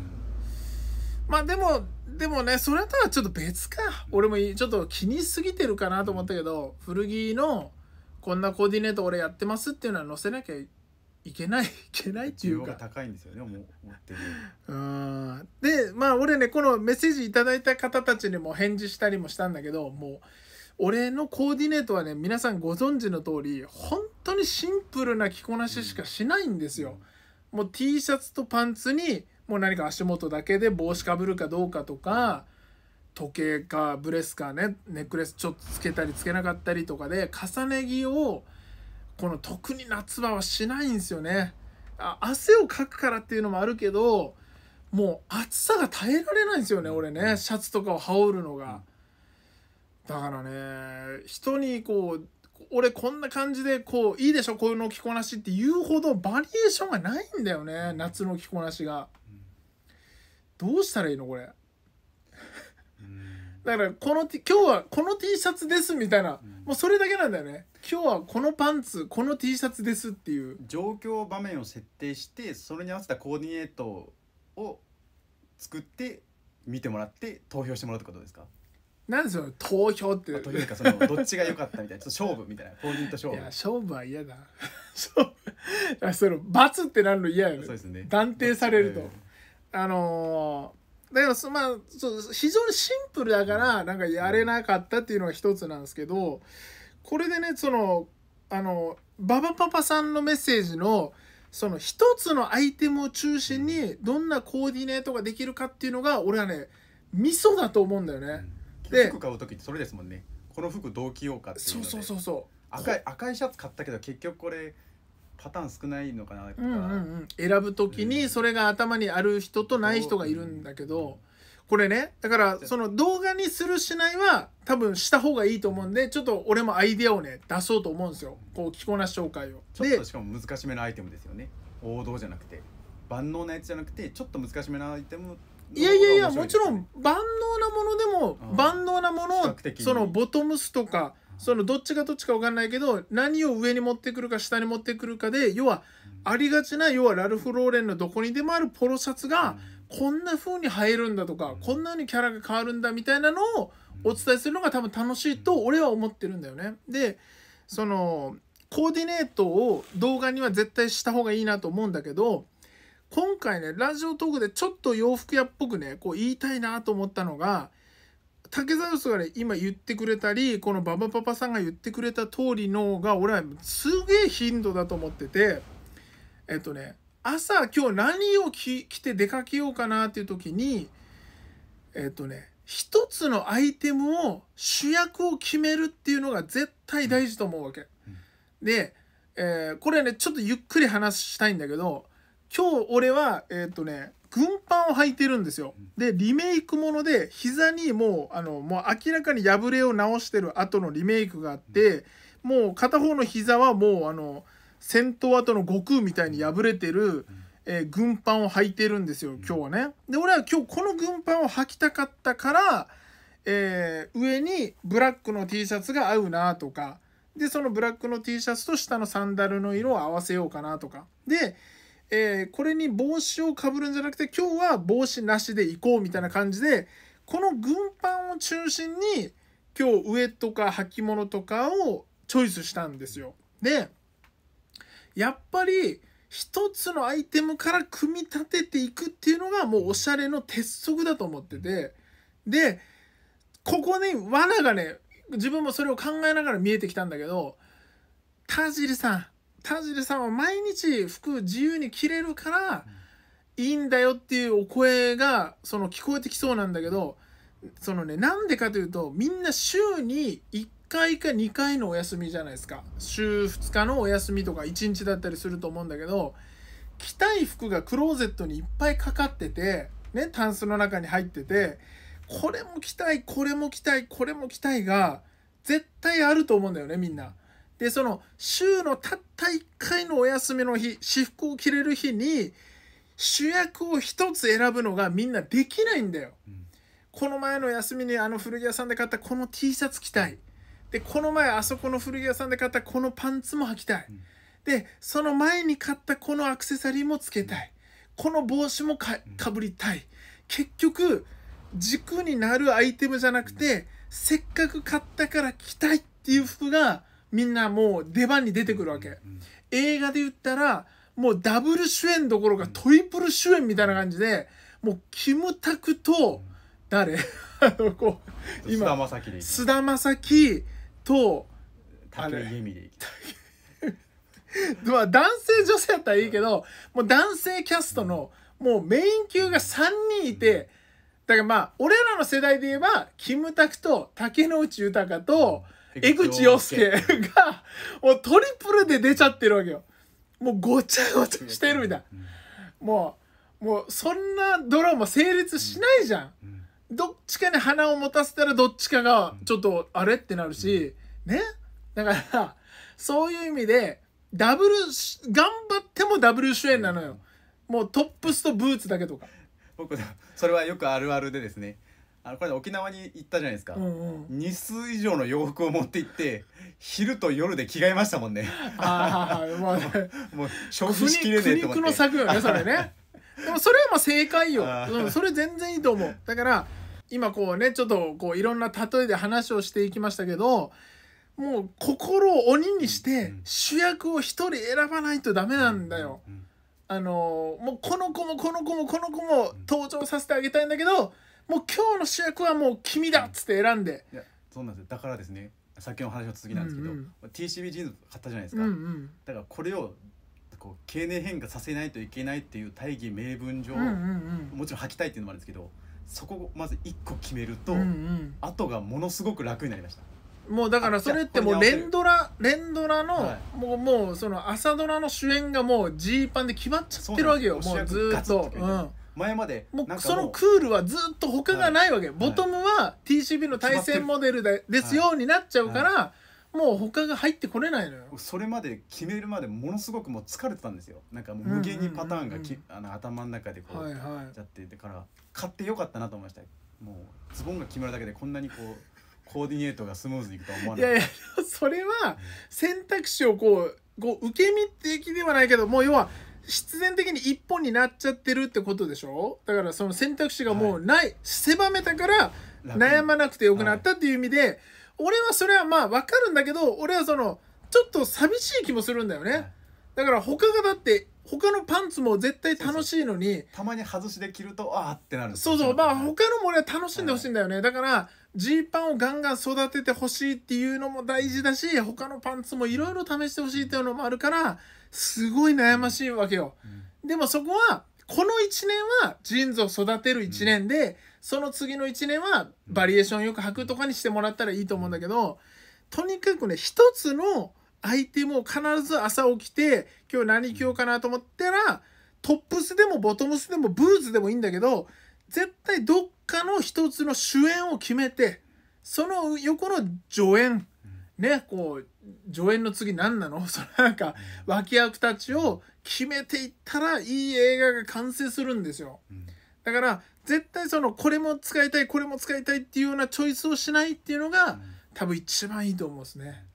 A: まあでもでもねそれとはちょっと別か俺もちょっと気にすぎてるかなと思ったけど古着のこんなコーディネート俺やってますっていうのは載せなきゃいけない い
B: けないっていうか高いんですよねもうってる
A: うんでまあ俺ねこのメッセージ頂いた方たちにも返事したりもしたんだけどもう俺のコーディネートはね皆さんご存知の通り本当にシンプルな着こなししかしないんですよ。もう T シャツとパンツにもう何か足元だけで帽子かぶるかどうかとか時計かブレスかねネックレスちょっとつけたりつけなかったりとかで重ね着をこの特に夏場はしないんですよね。あ汗をかくからっていうのもあるけどもう暑さが耐えられないんですよね俺ねシャツとかを羽織るのが。だからね人にこう俺こんな感じでこういいでしょこういうの着こなしって言うほどバリエーションがないんだよね夏の着こなしが、うん、どうしたらいいのこれ、うん、だからこの、今日はこの T シャツですみたいな、うん、もうそれだけなんだよね
B: 今日はこのパンツこの T シャツですっていう状況場面を設定してそれに合わせたコーディネートを作って見てもらって投票してもらうってことですかな
A: んでその投票ってというかそのどっち
B: が良かったみたいなちょっと勝負みたいな公認と勝いや勝負は嫌だそ
A: うあその罰ってなるの嫌やねそうですね断定されると、あのーだからそまあそう非常にシンプルだからなんかやれなかったっていうのが一つなんですけどこれでねそのあのババパパさんのメッセージのその一つのアイテムを中心にどんなコーディネートができるかっ
B: ていうのが俺はねミソだと思うんだよね。うんで服買う時ってそれですもんねこの服どう着ようかっていうそうそうそうそう赤い赤いシャツ買ったけど結局これパターン
A: 少ないのかなとか、うんうんうん、選ぶ時にそれが頭にある人とない人がいるんだけど、これねだからその動画にするしないは多分した方がいいと思
B: うんでちょっと俺もアイデアをね出そうと思うんですよこう着こなし紹介をちょっとしかも難しめのアイテムですよね王道じゃなくて万能なやつじゃなくてちょっと難しめなアイテムいやいやいやもちろん万能なものでも万能なものをそのボトムス
A: とかそのどっちがどっちか分かんないけど何を上に持ってくるか下に持ってくるかで要はありがちな要はラルフ・ローレンのどこにでもあるポロシャツがこんな風に入るんだとかこんなにキャラが変わるんだみたいなのをお伝えするのが多分楽しいと俺は思ってるんだよね。でそのコーディネートを動画には絶対した方がいいなと思うんだけど今回ねラジオトークでちょっと洋服屋っぽくねこう言いたいなと思ったのが竹澤ウスがね今言ってくれたりこのババパパさんが言ってくれた通りのが俺はすげえ頻度だと思っててえっとね朝今日何を着て出かけようかなっていう時にえっとね一つのアイテムを主役を決めるっていうのが絶対大事と思うわけ。で、えー、これねちょっとゆっくり話したいんだけど今日俺はえー、っとね軍パンを履いてるんですよでリメイクもので膝にもうあのもう明らかに破れを直してる後のリメイクがあってもう片方の膝はもうあの戦闘後の悟空みたいに破れてる、えー、軍パンを履いてるんですよ今日はね。で俺は今日この軍パンを履きたかったから、えー、上にブラックの T シャツが合うなとかでそのブラックの T シャツと下のサンダルの色を合わせようかなとかでえー、これに帽子をかぶるんじゃなくて今日は帽子なしで行こうみたいな感じでこの軍パンを中心に今日上とか履物とかをチョイスしたんですよ。でやっぱり一つのアイテムから組み立てていくっていうのがもうおしゃれの鉄則だと思っててでここに罠がね自分もそれを考えながら見えてきたんだけど田尻さん田尻さんは毎日服自由に着れるからいいんだよっていうお声がその聞こえてきそうなんだけどそのねなんでかというとみんな週に1回か2回のお休みじゃないですか週2日のお休みとか1日だったりすると思うんだけど着たい服がクローゼットにいっぱいかかっててねタンスの中に入っててこれも着たいこれも着たいこれも着たいが絶対あると思うんだよねみんな。で、その週のたった1回のお休みの日、私服を着れる日に、主役を1つ選ぶのがみんなできないんだよ。うん、この前の休みにあの古着屋さんで買ったこの T シャツ着たい。で、この前あそこの古着屋さんで買ったこのパンツも履きたい。うん、で、その前に買ったこのアクセサリーもつけたい。うん、この帽子もかぶりたい。結局、軸になるアイテムじゃなくて、せっかく買ったから着たいっていう服が、みんなもう出番に出てくるわけ、映画で言ったらもうダブル主演どころかトリプル主演みたいな感じでもうキムタクと誰、あのこう今菅田将暉とタ井絵美で まあ男性女性やったらいいけど、もう男性キャストのもうメイン級が3人いて、だからまあ俺らの世代で言えばキムタクと竹野内豊と、うん江口洋介が、もうトリプルで出ちゃってるわけよ。もうごちゃごちゃしてるみたいな。もう、もうそんなドラマ成立しないじゃん。どっちかに鼻を持たせたらどっちかがちょっとあれってなるし、ねだから、そういう意味で、ダブル、頑張ってもダブル主演なのよ。もうトップスとブーツだけとか。
B: 僕、それはよくあるあるでですね。あのこれ沖縄に行ったじゃないですか、うんうん、2数以上の洋服を持って行って昼と夜で着替えましたもんねああまあ、ね、もう消費しきれねえと思って苦肉の策よねそれね
A: でもそれはもう正
B: 解よそ
A: れ全然いいと思うだから今こうねちょっとこういろんな例えで話をしていきましたけどもう心を鬼にして主役を一人選ばないとダメなんだよ。あのもうこの子もこの子もこの子も登場させてあげたいんだけど、もう今日の主役はもう君だっつって選んで、
B: いやそうなんですだからですねさっきの話の続きなんですけど、うんうん、TCB ジーンズ買ったじゃないですか、うんうん、だからこれをこう経年変化させないといけないっていう大義名分上、うんうんうん、もちろん履きたいっていうのもあるんですけどそこをまず1個決めると、うんうん、後がものすごく楽になりました。もうだからそれってもう連ド
A: ラ連ドラの、はい、もうもうその朝ドラの主演がもうジーパンで決まっちゃってるわけよもうずっと。
B: 前までもうその
A: クールはずっと他がないわけ、はい、ボトムは TCB の対戦モデルでですようになっちゃうか
B: ら、もう他が入ってこれないのよそれまで決めるまでものすごくもう疲れてたんですよなんかもう無限にパターンがき、うんうんうん、あの頭の中でこう、はいやっててから買ってよかったなと思いましたもうズボンが決まるだけでこんなにこう コーディネートがスムーズにいくとは思わないいや
A: いやそれは選択肢をこうこう受け身的ではないけどもう要は必然的に一本になっちゃってるってことでしょだからその選択肢がもうない、はい、狭めたから悩まなくてよくなったっていう意味で、はい、俺はそれはまあ分かるんだけど俺はそのちょっと寂しい気もするんだよね、はい、だから他がだって他のパンツも絶対楽しいのにたまに外しで着るとああってなるそうそうまあ他のも俺は楽しんでほしいんだよね、だからジーパンをガンガン育ててほしいっていうのも大事だし他のパンツもいろいろ試してほしいっていうのもあるからすごい悩ましいわけよ。でもそこはこの1年はジーンズを育てる1年で、その次の1年はバリエーションよく履くとかにしてもらったらいいと思うんだけどとにかくね一つのアイテムを必ず朝起きて今日何着ようかなと思ったらトップスでもボトムスでもブーツでもいいんだけど絶対どっかの一つの主演を決めてその横の助演ねこう助演の次何なの そのなんか脇役たちを決めていったらいい映画が完成するんですよ。だから絶対そのこれも使いたいこれも使いたいっていうようなチョイスをしないっていうのが、多分一番いいと思うんですね。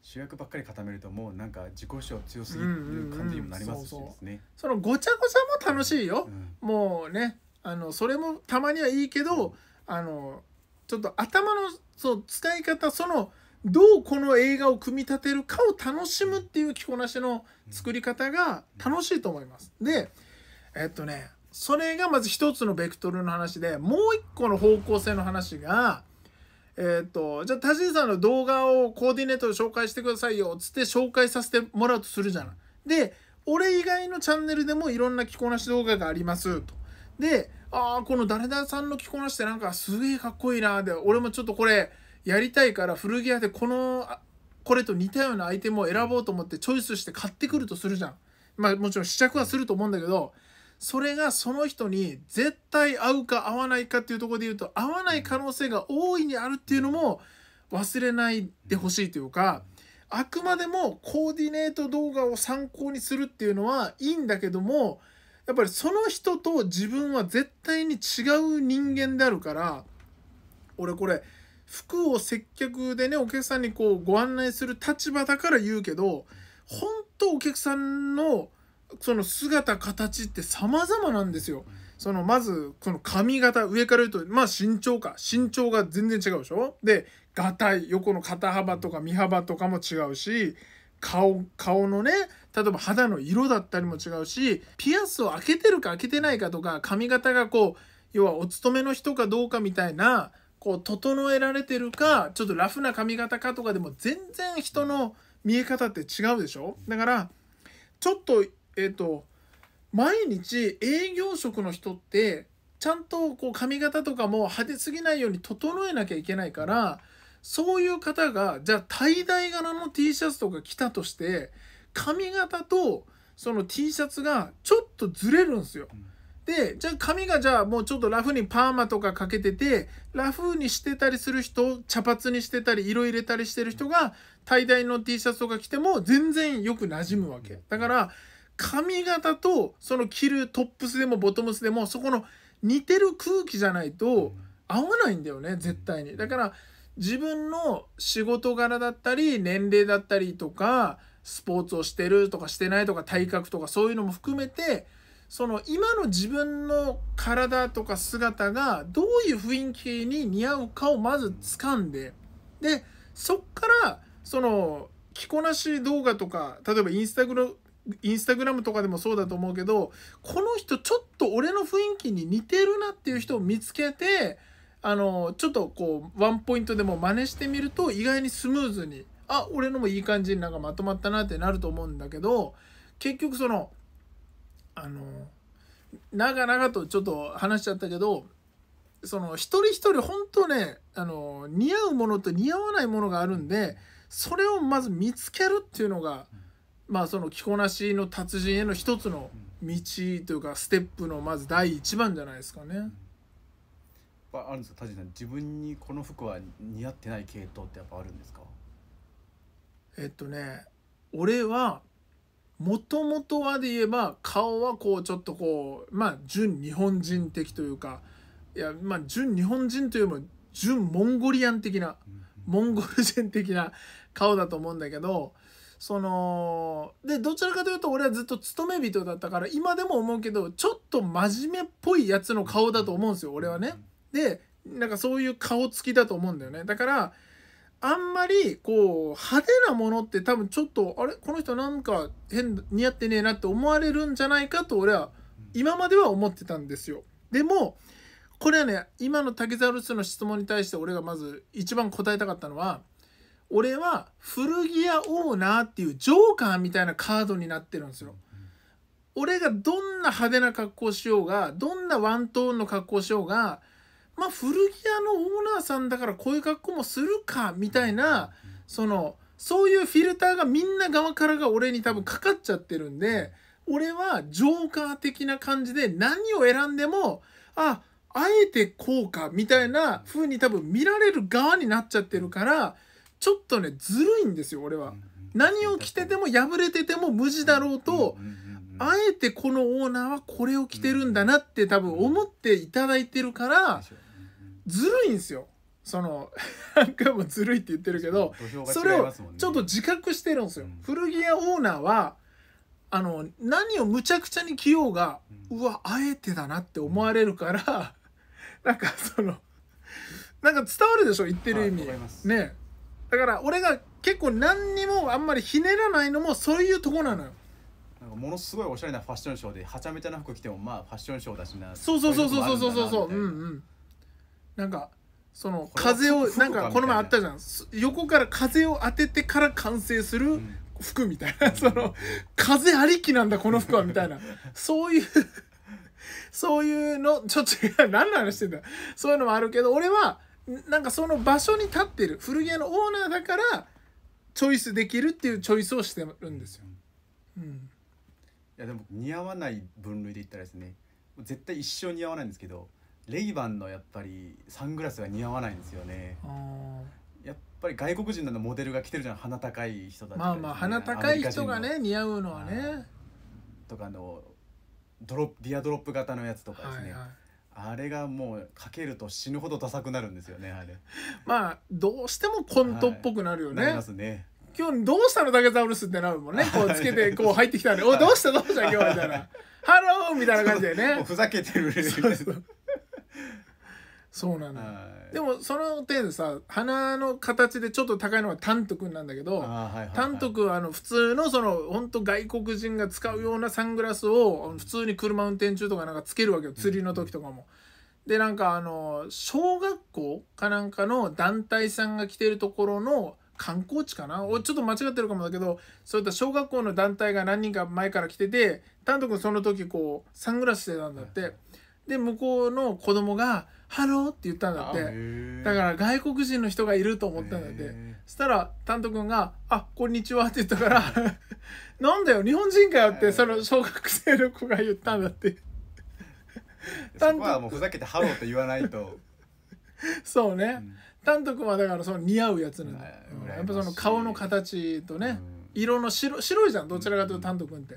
B: 主役ばっかり固めるともうなんか自己主張強すぎる感じにもなりますしね。
A: そのごちゃごちゃも楽しいよ。うん、もうねあのそれもたまにはいいけど、あのちょっと頭のそう使い方そのどうこの映画を組み立てるかを楽しむっていう着こなしの作り方が楽しいと思います。でえっとねそれがまず一つのベクトルの話でもう一個の方向性の話が。えっと、じゃあ田尻さんの動画をコーディネートで紹介してくださいよっつって紹介させてもらうとするじゃない。で俺以外のチャンネルでもいろんな着こなし動画がありますと。でああこの誰々さんの着こなしってなんかすげえかっこいいなで俺もちょっとこれやりたいから古着屋でこのこれと似たようなアイテムを選ぼうと思ってチョイスして買ってくるとするじゃん。まあもちろん試着はすると思うんだけどそれがその人に絶対合うか合わないかっていうとこで言うと合わない可能性が大いにあるっていうのも忘れないでほしいというかあくまでもコーディネート動画を参考にするっていうのはいいんだけどもやっぱりその人と自分は絶対に違う人間であるから俺これ服を接客でねお客さんにこうご案内する立場だから言うけど本当お客さんのその姿形って様々なんですよ。そのまずこの髪型上から言うとまあ身長か身長が全然違うでしょでがたい横の肩幅とか身幅とかも違うし顔顔のね例えば肌の色だったりも違うしピアスを開けてるか開けてないかとか髪型がこう要はお勤めの人かどうかみたいなこう整えられてるかちょっとラフな髪型かとかでも全然人の見え方って違うでしょだからちょっとえっ、ー、と毎日営業職の人ってちゃんとこう髪型とかも派手すぎないように整えなきゃいけないからそういう方がじゃあ滞在柄の T シャツとか着たとして髪型とその T シャツがちょっとずれるんですよ。うんでじゃあ髪がじゃあもうちょっとラフにパーマとかかけててラフにしてたりする人茶髪にしてたり色入れたりしてる人が大在の T シャツとか着ても全然よく馴染むわけだから髪型とその着るトップスでもボトムスでもそこの似てる空気じゃないと合わないんだよね絶対にだから自分の仕事柄だったり年齢だったりとかスポーツをしてるとかしてないとか体格とかそういうのも含めてその今の自分の体とか姿がどういう雰囲気に似合うかをまず掴んででそっからその着こなし動画とか例えばインスタグラムインスタグラムとかでもそうだと思うけどこの人ちょっと俺の雰囲気に似てるなっていう人を見つけてあのちょっとこうワンポイントでも真似してみると意外にスムーズにあ俺のもいい感じになんかまとまったなってなると思うんだけど結局そのあの長々とちょっと話しちゃったけどその一人一人本当ねあの似合うものと似合わないものがあるんでそれをまず見つけるっていうのが、まあその着こなしの達人への一つの道というかステップのまず第一番じゃないですかね。
B: ぱあるんですか田尻さん自分にこの服は似合ってない系統ってやっぱあるんですかえっとね
A: 俺はもともとはで言えば顔はこうちょっとこうまあ純日本人的というかいやまあ純日本人というよりも純モンゴリアン的なモンゴル人的な 顔だと思うんだけどそのでどちらかというと俺はずっと勤め人だったから今でも思うけどちょっと真面目っぽいやつの顔だと思うんですよ俺はね。でなんかそういう顔つきだと思うんだよね。だからあんまりこう派手なものって多分ちょっとあれこの人なんか変似合ってねえなって思われるんじゃないかと俺は今までは思ってたんですよ。でもこれはね今の竹沢ルスの質問に対して俺がまず一番答えたかったのは俺は古着屋オーナーっていうジョーカーみたいなカードになってるんですよ。俺がどんな派手な格好しようがどんなワントーンの格好しようがまあ、古着屋のオーナーさんだからこういう格好もするかみたいなそのそういうフィルターがみんな側からが俺に多分かかっちゃってるんで俺はジョーカー的な感じで何を選んでもああえてこうかみたいな風に多分見られる側になっちゃってるからちょっとねずるいんですよ俺は。何を着てても破れてても無地だろうとあえてこのオーナーはこれを着てるんだなって多分思っていただいてるからずるいんですよその何回 もずるいって言ってるけど、
B: ね、それをち
A: ょっと自覚してるんですよ、うん、古着屋オーナーはあの何をむちゃくちゃに着ようが、うん、うわあえてだなって思われるから、うん、なんかそのなんか伝わるでしょ言ってる意味、はい、ねだから俺が結構何にもあんまりひねらないのもそういうとこなのよ
B: なんかものすごいおしゃれなファッションショーではちゃめちゃな服着てもまあファッションショーだしなそうそうそうそうそうそうそう
A: うんうんなんかその風をなんかこ
B: の前あったじゃん横
A: から風を当ててから完成する服みたいな、うん、その風ありきなんだこの服はみたいなそういうそういうのちょっと違う何の話してんだそういうのもあるけど俺はなんかその場所に立ってる古着屋のオーナーだからチョイスできるっていうチョイスをしてるんですよ。うん、い
B: やでも似合わない分類で言ったらですね絶対一生似合わないんですけどレイバンのやっぱりサングラスが似合わないんですよねやっぱり外国人のモデルが着てるじゃん鼻高い人たち、ね、まあまあ鼻高い人が
A: ね似合うのはね
B: とかのドロップディアドロップ型のやつとかですね、はいはいあれがもうかけると死ぬほどダサくなるんですよねあれ
A: まあどうしてもコントっぽくなるよね、はい、ますね今日どうしたの竹ケザウルスってなるもんね こ
B: うつけてこう入ってきたんで「おどうし
A: たどうした今日」みたいな「ハロー」みたいな感じでね ふざけてるそうそうそうなの、でもその点さ鼻の形でちょっと高いのはタントんなんだけど、はいはい、タント君はあの普通のその本当外国人が使うようなサングラスを普通に車運転中とかなんかつけるわけよ釣りの時とかも。でなんかあの小学校かなんかの団体さんが来てるところの観光地かなちょっと間違ってるかもだけどそういった小学校の団体が何人か前から来ててタントんその時こうサングラスしてたんだって。はいで向こうの子供が「ハロー」って言ったんだってだから外国人の人がいると思ったんだってそしたら担当君が「あこんにちは」って言ったから「なんだよ日本人かよ」ってその小学生の子が言ったんだって
B: そこはもうふざけて「ハロー」って言わないと
A: そうね、うん、担当君はだからその似合うやつなんだ、やっぱその顔の形とね、うん、色の白白いじゃんどちらかというと担当君って。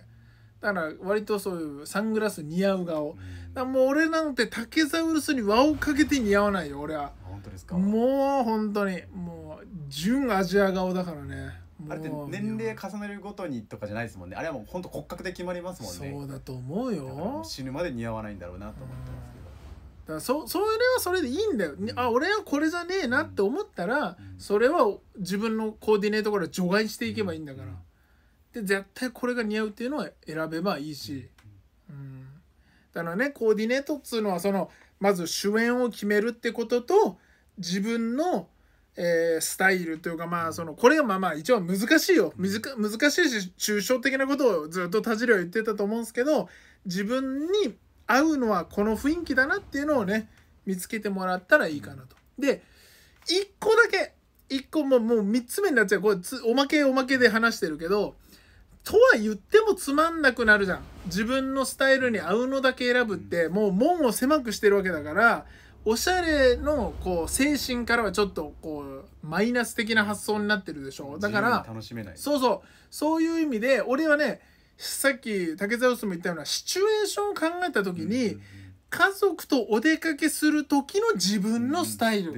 A: だから割とそういうサングラス似合う顔、うん、もう俺なんて竹ザウルスに輪をかけて似合わないよ俺は本当ですかもう本当にもう純アジア顔だからねあれって年
B: 齢重ねるごとにとかじゃないですもんねあれはもう本当骨格で決まりますもんねそうだと思うよ死ぬまで似合わないんだろうなと思ってますけど、だからそそれは
A: それでいいんだよ、うん、あ俺はこれじゃねえなって思ったら、うん、それは自分のコーディネートから除外していけばいいんだから。うんで絶対これが似合うっていうのを選べばいいし、うん、だからねコーディネートっつうのはそのまず主演を決めるってことと自分の、えー、スタイルというかまあそのこれがまあまあ一応難しいよ難しいし抽象的なことをずっと田尻は言ってたと思うんですけど自分に合うのはこの雰囲気だなっていうのをね見つけてもらったらいいかなと。で1個だけ1個ももう3つ目になっちゃうこれおまけおまけで話してるけどとは言ってもつまんなくなるじゃん自分のスタイルに合うのだけ選ぶってもう門を狭くしてるわけだからおしゃれのこう精神からはちょっとこうマイナス的な発想になってるでしょだから楽しめないそうそうそういう意味で俺はねさっき竹澤さんも言ったようなシチュエーションを考えた時に家族とお出かけする時の自分のスタイル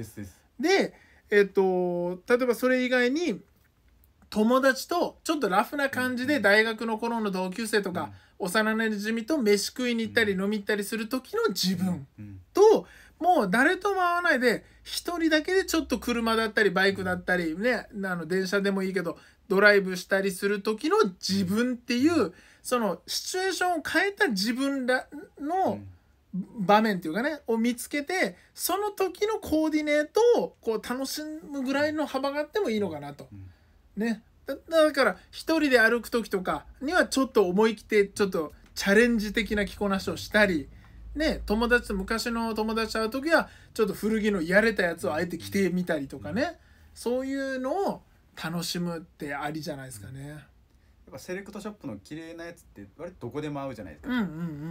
A: でえっと例えばそれ以外に友達とちょっとラフな感じで大学の頃の同級生とか、幼なじみと飯食いに行ったり飲み行ったりする時の自分と、もう誰とも会わないで1人だけでちょっと車だったりバイクだったりねあの電車でもいいけどドライブしたりする時の自分っていうそのシチュエーションを変えた自分らの場面っていうかねを見つけてその時のコーディネートをこう楽しむぐらいの幅があってもいいのかなと。ね。だから一人で歩く時とかにはちょっと思い切ってちょっとチャレンジ的な着こなしをしたり、ね、友達と昔の友達と会う時はちょっと古着のやれたやつをあえて着てみたりとかねそういうのを
B: 楽しむってありじゃないですかね。やっぱセレクトショップの綺麗なやつって割とどこでも合うじゃないですか、うんうんう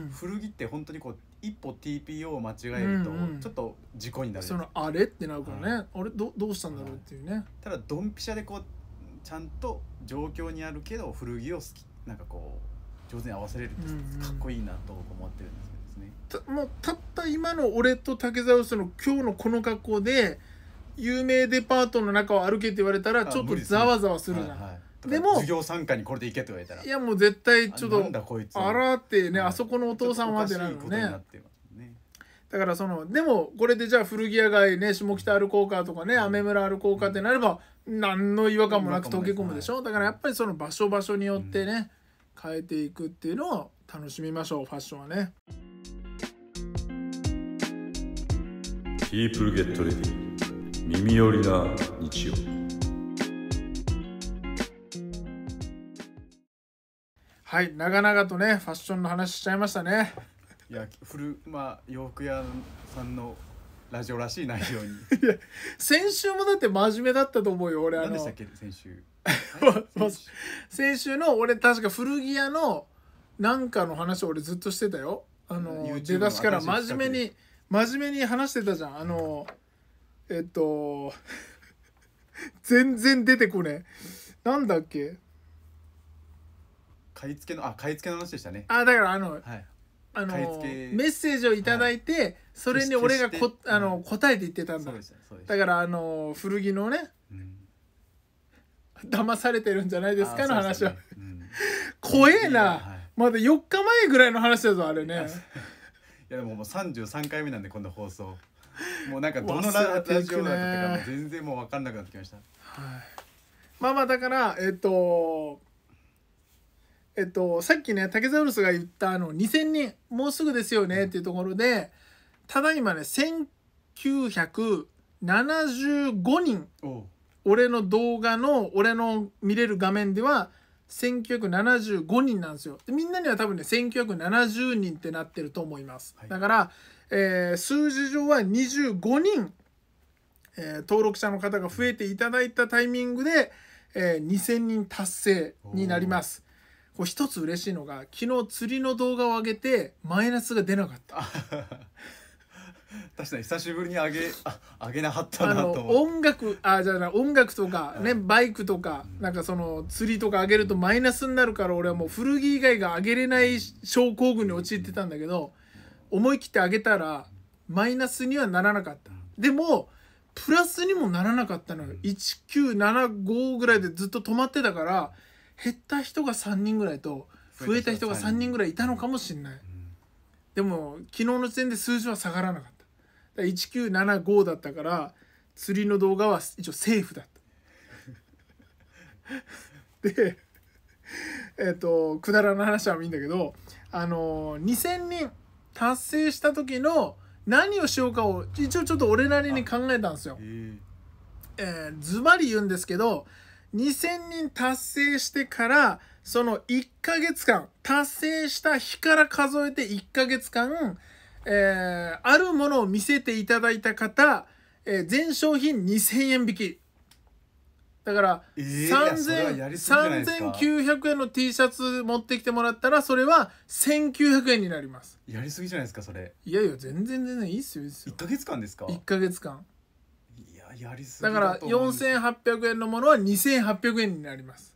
B: ん、古着って本当にこう一歩 TPO を間違えるとちょっと事故になる、うんうん、そのあれってなるからね、うあれどどうしたんだろうっていうね、ただドンピシャでこうちゃんと状況にあるけど古着を好きなんかこう上手に合わせれるってかっこいいなと思ってるんですけ
A: どですね。もうたった今の俺と竹澤さんの今日のこの格好で有名デパートの中を歩けって言われたらちょっとざわざわする
B: じでも授業参加にこれで行けって言われたら
A: いやもう絶対ちょっとあらってね、あそこのお父さんはってなるのねだからそのでもこれでじゃあ古着屋街ね下北歩こうかとかね雨村歩こうかってなれば、何の違和感もなく溶け込むでしょだからやっぱりその場所場所によってね、変えていくっていうのを楽しみましょうファッションはね。
B: People get r 耳寄りな日曜
A: はい長々とねファッションの話しちゃいましたね
B: いや古まあ洋服屋さんのラジオらしい内容に
A: 先週もだって真面目だったと思うよ俺あ何でしたっ
B: け先週
A: 先週の俺確か古着屋のなんかの話を俺ずっとしてたよあのの出だしから真面目に真面目に話してたじゃんあのえっと全然出てこねえなんだっけ
B: 買い付けのあ買い付けの話でしたね
A: あだからあの
B: はいあのメッセージを頂
A: いて、はい、それに俺がこあの、答えて言ってたんだだからあの古着のね、うん、
B: 騙されてるんじゃないですかの話は、ねうん、怖えな、はい、まだ4日前ぐらいの話だぞあれね いやでももう33回目なんで今度放送もうなんかどのラジオだったか全然もう分かんなくなってきましたはい
A: まあまあだからえっとえっと、さっきね、竹ザウルスが言ったあの2000人、もうすぐですよねっていうところで、ただいまね、1975人、俺の動画の、俺の見れる画面では、1975人なんですよでみんなには多分ね1970人ってなってると思います、はい、だから、えー、数字上は25人、えー、登録者の方が増えていただいたタイミングで、えー、2000人達成になりますこう一つ嬉しいのが昨日釣りの動画を上げてマイナスが出なかった
B: 確かに久しぶりに上げあ上げなかったなと
A: 音楽あじゃあ音楽とかね、バイクとか、なんかその釣りとか上げるとマイナスになるから俺はもう古着以外が上げれない症候群に陥ってたんだけど思い切って上げたらマイナスにはならなかったでもプラスにもならなかったのよ1975ぐらいでずっと止まってたから減った人が3人ぐらいと増えた人が3人ぐらいいたのかもしれない、うんでも昨日の時点で数字は下がらなかった1975だったから釣りの動画は一応セーフだった でえっ、ー、とくだらな話はいいんだけどあのー、2,000人達成した時の何をしようかを一応ちょっと俺なりに考えたんですよ。えー、えー、ずばり言うんですけど2000人達成してからその1ヶ月間達成した日から数えて1ヶ月間、えー、あるものを見せていただいた方、えー、全商品2000円引きだから、えー、3900円の T シャツ持ってきてもらったらそれは1900円になります
B: やりすぎじゃないですかそれ
A: いやいや全然全然いいっすよいいっすよ1ヶ月間ですか1ヶ月間
B: やりすぎだから
A: 4800円のものは2800円になります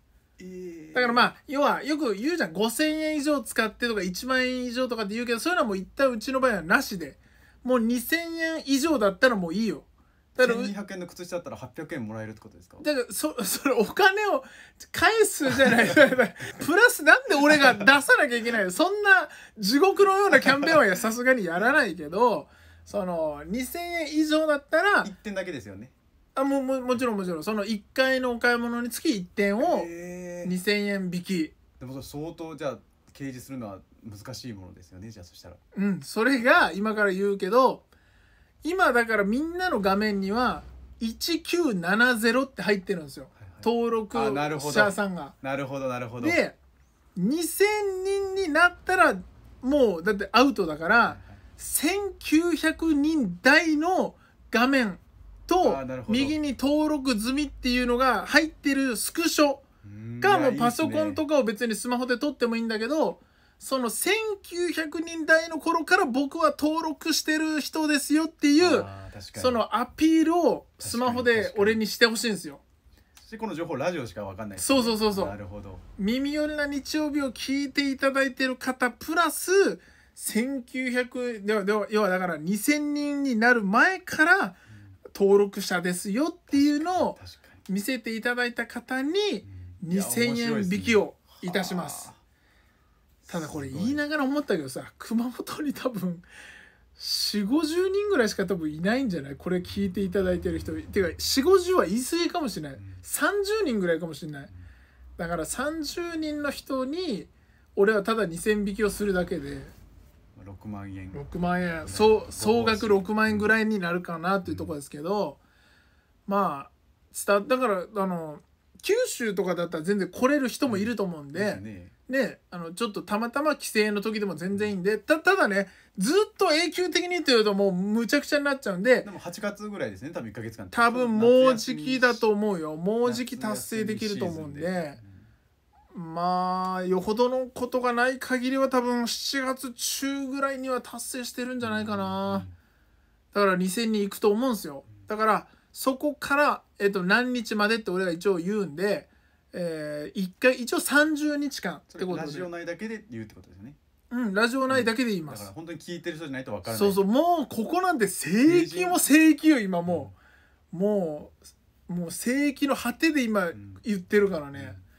A: だからまあ要はよく言うじゃん5000円以上使ってとか1万円以上とかって言うけどそういうのはもう一旦うちの場合はなしでもう2000円以上
B: だったらもういいよだから1200円の靴下だったら800円もらえるってことですかだからそ それお金を返すじゃない プラスなんで俺が出さなきゃいけないそん
A: な地獄のようなキャンペーンはさすがにやらないけどその2000円以上だったら1
B: 点だけですよね
A: あもももちろんもちろんその1回のお買い物につき1点を2000円引
B: きでも相当じゃあ掲示するのは難しいものですよねじゃあそしたら
A: うんそれが今から言うけど今だからみんなの画面には1970って入ってるんですよ、はいはい、登録者さんが
B: なるほどなるほどで
A: 2000人になったらもうだってアウトだから、はいはい1900人台の画面と右に登録済みっていうのが入ってるスクショがもうパソコンとかを別にスマホで撮ってもいいんだけどその1900人台の頃から僕は登録してる人ですよっていうそのアピールをスマホで俺にしてほしいんですよ。
B: この情報ラジオしか分かんない、ね、そうそうそうそう
A: 耳寄りな日曜日を聞いていただいてる方プラス1900では要はだから2,000人になる前から登録者ですよっていうのを見せていただいた方に2,000円引きをいたします。ただこれ言いながら思ったけどさ熊本に多分4 5 0人ぐらいしか多分いないんじゃないこれ聞いていただいてる人っていうか4 5 0は言い過ぎかもしれない30人ぐらいかもしれないだから30人の人に俺はただ2,000きをするだけで。
B: 6万円6
A: 万円、ね、総総額6万円ぐらいになるかなというとこですけど、うん、まあだからあの九州とかだったら全然来れる人もいると思うんで、うん、ね、ね、あのちょっとたまたま帰省の時でも全然いいんでたただねずっと永久的にというともうむちゃくちゃになっちゃうんで
B: でも8月ぐらいですね多分1か月間多分
A: もうじきだと思うよもうじき達成できると思うんで。まあよほどのことがない限りは多分7月中ぐらいには達成してるんじゃないかな、だから2000人行くと思うんですよだからそこから、えっと、何日までって俺が一応言うんで、えー、1回一応30日間ってことでラジオ
B: 内だけで言うってことですよね
A: うんラジオ内だけで言います、うん、
B: だから本当に聞いてる人じゃないと分からないそうそう
A: もうここなんて正規も正規よ今もう、もうもう正規の果てで今言ってるからね、うん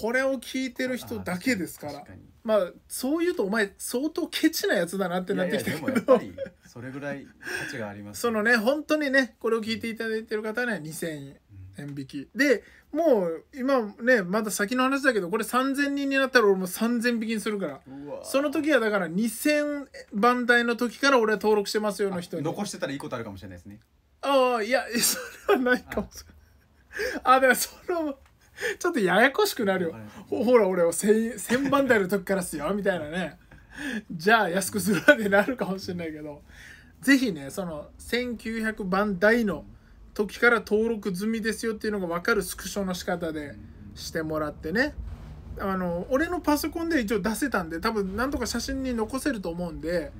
A: これを聞いてる人だけですからまあそう言うとお前相当ケチなやつだなってなってきたけどやっぱ
B: りそれぐらい価値があります、ね、
A: そのね本当にねこれを聞いていただいてる方はね2000円引きでもう今ねまだ先の話だけどこれ3000人になったら俺も3000引きにするからその時はだから2000番台の時から俺は登録してますよの人に残
B: してたらいいことあるかもしれないですね
A: ああいやそれはないかもしれないああだからその ちょっとややこしくなるよほほら俺は 1000, 番台の時からっすよみたいなね じゃあ安くするまってなるかもしれないけど是非ねその1900番台の時から登録済みですよっていうのが分かるスクショの仕方でしてもらってねあの俺のパソコンで一応出せたんで多分なんとか写真に残せると思うんで、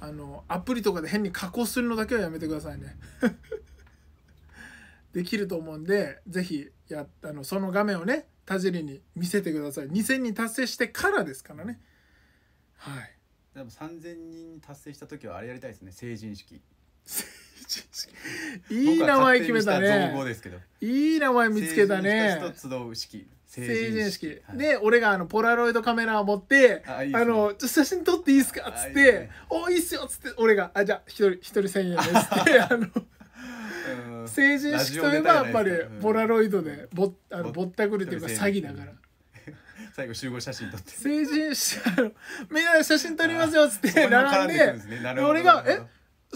A: あのアプリとかで変に加工するのだけはやめてくださいね できると思うんでぜひやあのその画面をね田尻に見せてください2000人達成してからですからね
B: はいでも3000人達成した時はあれやりたいですね成人式
A: いい名前決めたねいい名前見つけたね
B: 成人式、
A: で俺があのポラロイドカメラを持って「あ、ね、の写真撮っていいですか?」っつって「いいね、おいいっすよ」っつって俺が「あじゃあ一人一人千円です」って あ
B: の成人式といえばやっぱり
A: ボラロイドでぼあのぼったくりというか詐欺だから。
B: 最後集合写真撮って
A: 成人式みんなで写真撮りますよっつって並んで、ね、俺が「え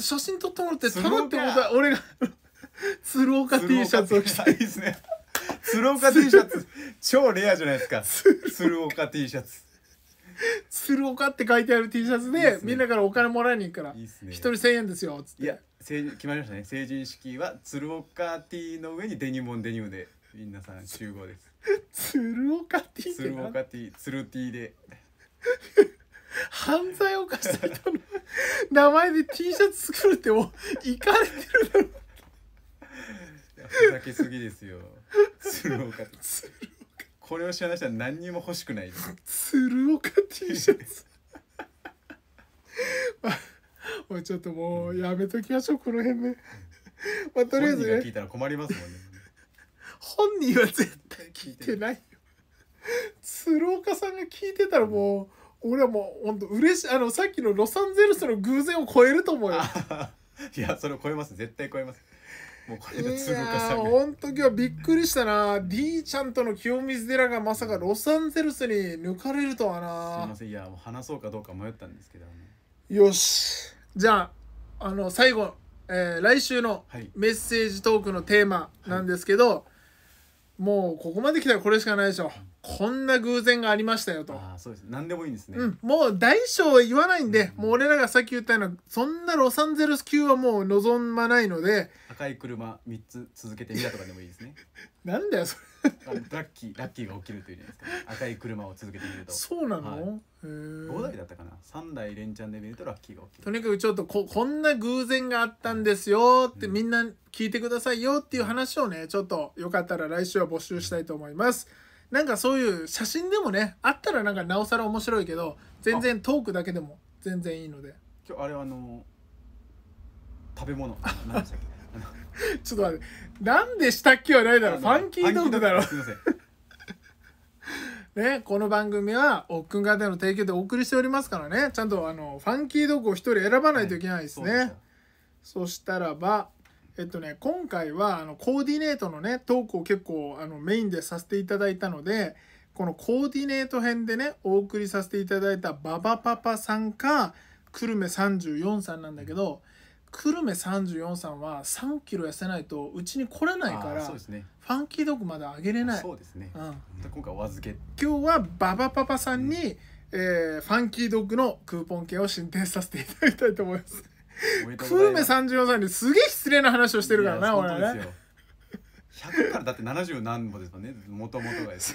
A: 写真撮ってもらって頼って俺
B: が 鶴岡 T シャツを着たいですね鶴岡 T シャツ超レアじゃないですか鶴岡 T シャツ
A: 鶴岡って書いてある T シャツで、ね、みんなからお金もらいに行くから「一、ね、人1,000円ですよ」っつ
B: って。成人決まりましたね成人式は鶴岡 T の上にデニモンデニムで皆さん集合です鶴岡 T 鶴岡 T 鶴 T で
A: 犯罪を犯した人の名前で T シャツ作るってもういかれてるだろ
B: ふざけすぎですよ鶴岡 T これを知らない人は何にも欲しくない
A: 鶴岡 T シャツ もうちょっともうやめときましょうこの辺ね
B: まあとりあえずね聞いたら困りますもんね
A: 本人は絶対聞いてないよ鶴岡さんが聞いてたらもう、うん、俺はもう本当嬉しいあのさっきのロサンゼルスの偶然を超えると思うよ
B: いやそれを超えます絶対超えますもうこれで鶴岡さんが
A: 本当今日びっくりしたな D ちゃんとの清水寺がまさかロサンゼルスに抜かれるとはなすいま
B: せんいやもう話そうかどうか迷ったんですけどね
A: よしじゃああの最後、えー来週のメッセージトークのテーマなんですけど、もうここまで来たらこれしかないでしょこんな偶然がありましたよと。あそうです何でもいいんですね、うん、もう大小は言わないんで、もう俺らがさっき言ったようなそんなロサンゼルス級はもう望まないので
B: 赤い車3つ続けてみたとかでもいいですね
A: なんだよそれ
B: ラッキーラッキーが起きるというじゃないですか赤い車を続けてみるとそうなの、はい、5台だったかな3台連チャンで見るとラッキーが起きる
A: とにかくちょっとここんな偶然があったんですよって、みんな聞いてくださいよっていう話をねちょっとよかったら来週は募集したいと思いますなんかそういう写真でもねあったらなんかなおさら面白いけど全然トークだけでも全然いいので
B: 今日あれあの食べ物何でしたっけ
A: ちょっと待って。なんでしたっけはないだろう。ファンキードッグだろ。すいません。ね、この番組は、おっくんがでの提供でお送りしておりますからね。ちゃんと、あの、ファンキードッグを一人選ばないといけないですね。はい、そそしたらば、えっとね、今回は、あの、コーディネートのね、トークを結構、あの、メインでさせていただいたので、このコーディネート編でね、お送りさせていただいたババパパさんか、久留米34さんなんだけど、久留米34さんは3キロ痩せないとうちに来れないからそうです、ね、ファンキードッグまで上げれないそう
B: ですね、うん、今回お預け
A: 今日はババパパさんに、うん、えー、ファンキードッグのクーポン券を進呈させていただきたいと思います久留米34さんにすげえ失礼な話をしてるからな俺はね
B: 100からだって70何歩ですもんねもともとがです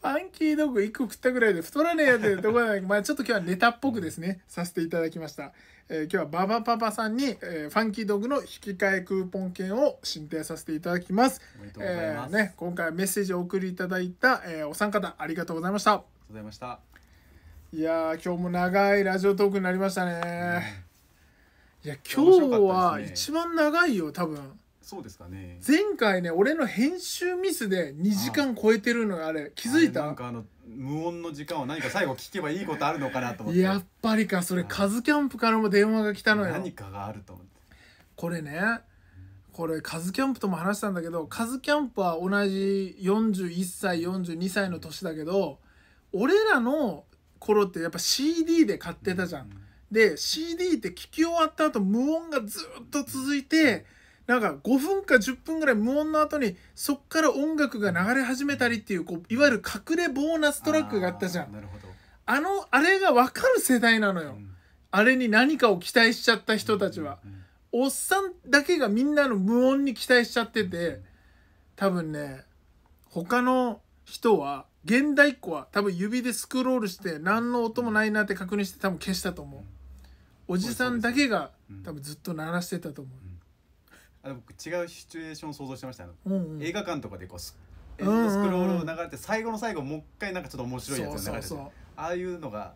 A: ファンキードッグ1個食ったぐらいで太らねえやってところなんでまあちょっと今日はネタっぽくですねさせていただきましたえー、今日はババパパさんに、えー、ファンキードッグの引き換えクーポン券を申請させていただきます。えね、今回メッセージを送りいただいた、えー、お三方ありがとうございました。ございました。いや今日も長いラジオトークになりましたね。いや今日は一番長いよ多分。そうですかね前回ね俺の編集ミス
B: で2時間超えてるのがあれ気づいたなんかあの無音の時間を何か最後聞けばいいことあるのかなと思ってや
A: っぱりかそれカズキャンプからも電話が来たのよ何
B: かがあると思って
A: これねこれカズキャンプとも話したんだけどカズキャンプは同じ41歳42歳の年だけど俺らの頃ってやっぱ CD で買ってたじゃん。で CD って聞き終わった後無音がずっと続いて。うんなんか5分か10分ぐらい無音の後にそっから音楽が流れ始めたりっていうこういわゆる隠れボーナストラックがあったじゃんあのあれが分かる世代なのよ、うん、あれに何かを期待しちゃった人たちは、うんうん、おっさんだけがみんなの無音に期待しちゃってて多分ね他の人は現代っ子は多分指でスクロールして何の音もないなって確認して多分消したと思うおじさんだけが多分ずっと鳴らしてたと思う
B: あの僕違うシチュエーション想像してましたあの、うんうん、映画館とかでこうスエンドスクロールを流れて最後の最後もう一回なんかちょっと面白いやつが流れてああいうのが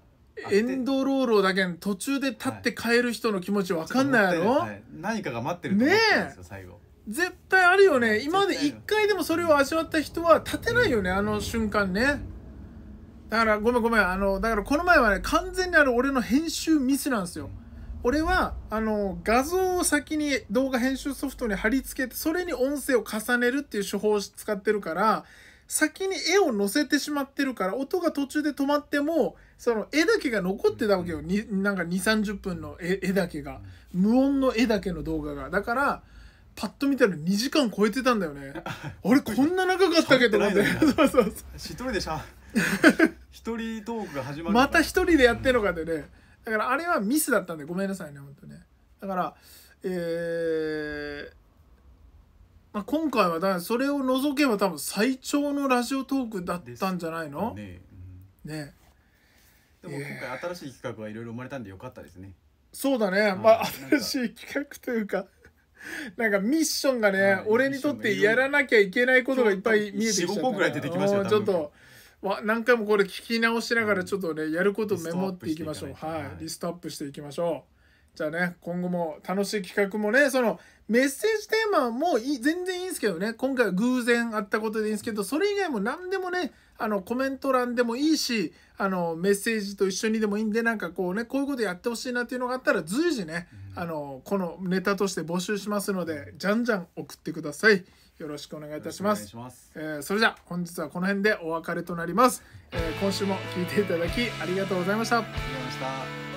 B: エンドロールだけ途中で立って帰る人の気持ち分かんないやろ、はい、何かが待ってると思ったんですよ、ね、最後
A: 絶対あるよね今まで一回でもそれを味わった人は立てないよね、あの瞬間ね、だからごめんごめんあのだからこの前はね完全にある俺の編集ミスなんですよ、うん俺はあの画像を先に動画編集ソフトに貼り付けてそれに音声を重ねるっていう手法を使ってるから先に絵を載せてしまってるから音が途中で止まってもその絵だけが残ってたわけよ、うん、になんか2 3 0分の絵だけが、無音の絵だけの動画がだからパッと見たら2時間超えてたんだよね あれこんな長かった
B: けどって そ
A: うそうそう一人でしゃ
B: 一人トークが始まるま
A: た一人でやってるのかでね、うんだからあれはミスだったんでごめんなさいね本当ねだからえー、まあ、今回はだそれを除けば多分最長のラジオトークだったんじゃないのね,、
B: うん、ねでも今回新しい企画はいろいろ生まれたんでよかったですね、
A: そうだね、まあ新しい企画というか なんかミッションがね、俺にとってやら
B: なきゃいけないことがいっぱい見えてきちゃった、個ぐらい出てきましたちょっと
A: わ何回もこれ聞き直しながらちょっとね、やることメモっていきましょうはいリストアップしていきましょうじゃあね今後も楽しい企画もねそのメッセージテーマもい全然いいんですけどね今回は偶然あったことでいいんですけどそれ以外も何でもねあのコメント欄でもいいしあのメッセージと一緒にでもいいんでなんかこうねこういうことやってほしいなっていうのがあったら随時ね、あのこのネタとして募集しますのでじゃんじゃん送ってください。よろしくお願いいたしますしえー、それじゃ本日はこの辺でお別れとなります、えー、今週も聞いていただきありがとうございましたありがとう
B: ございました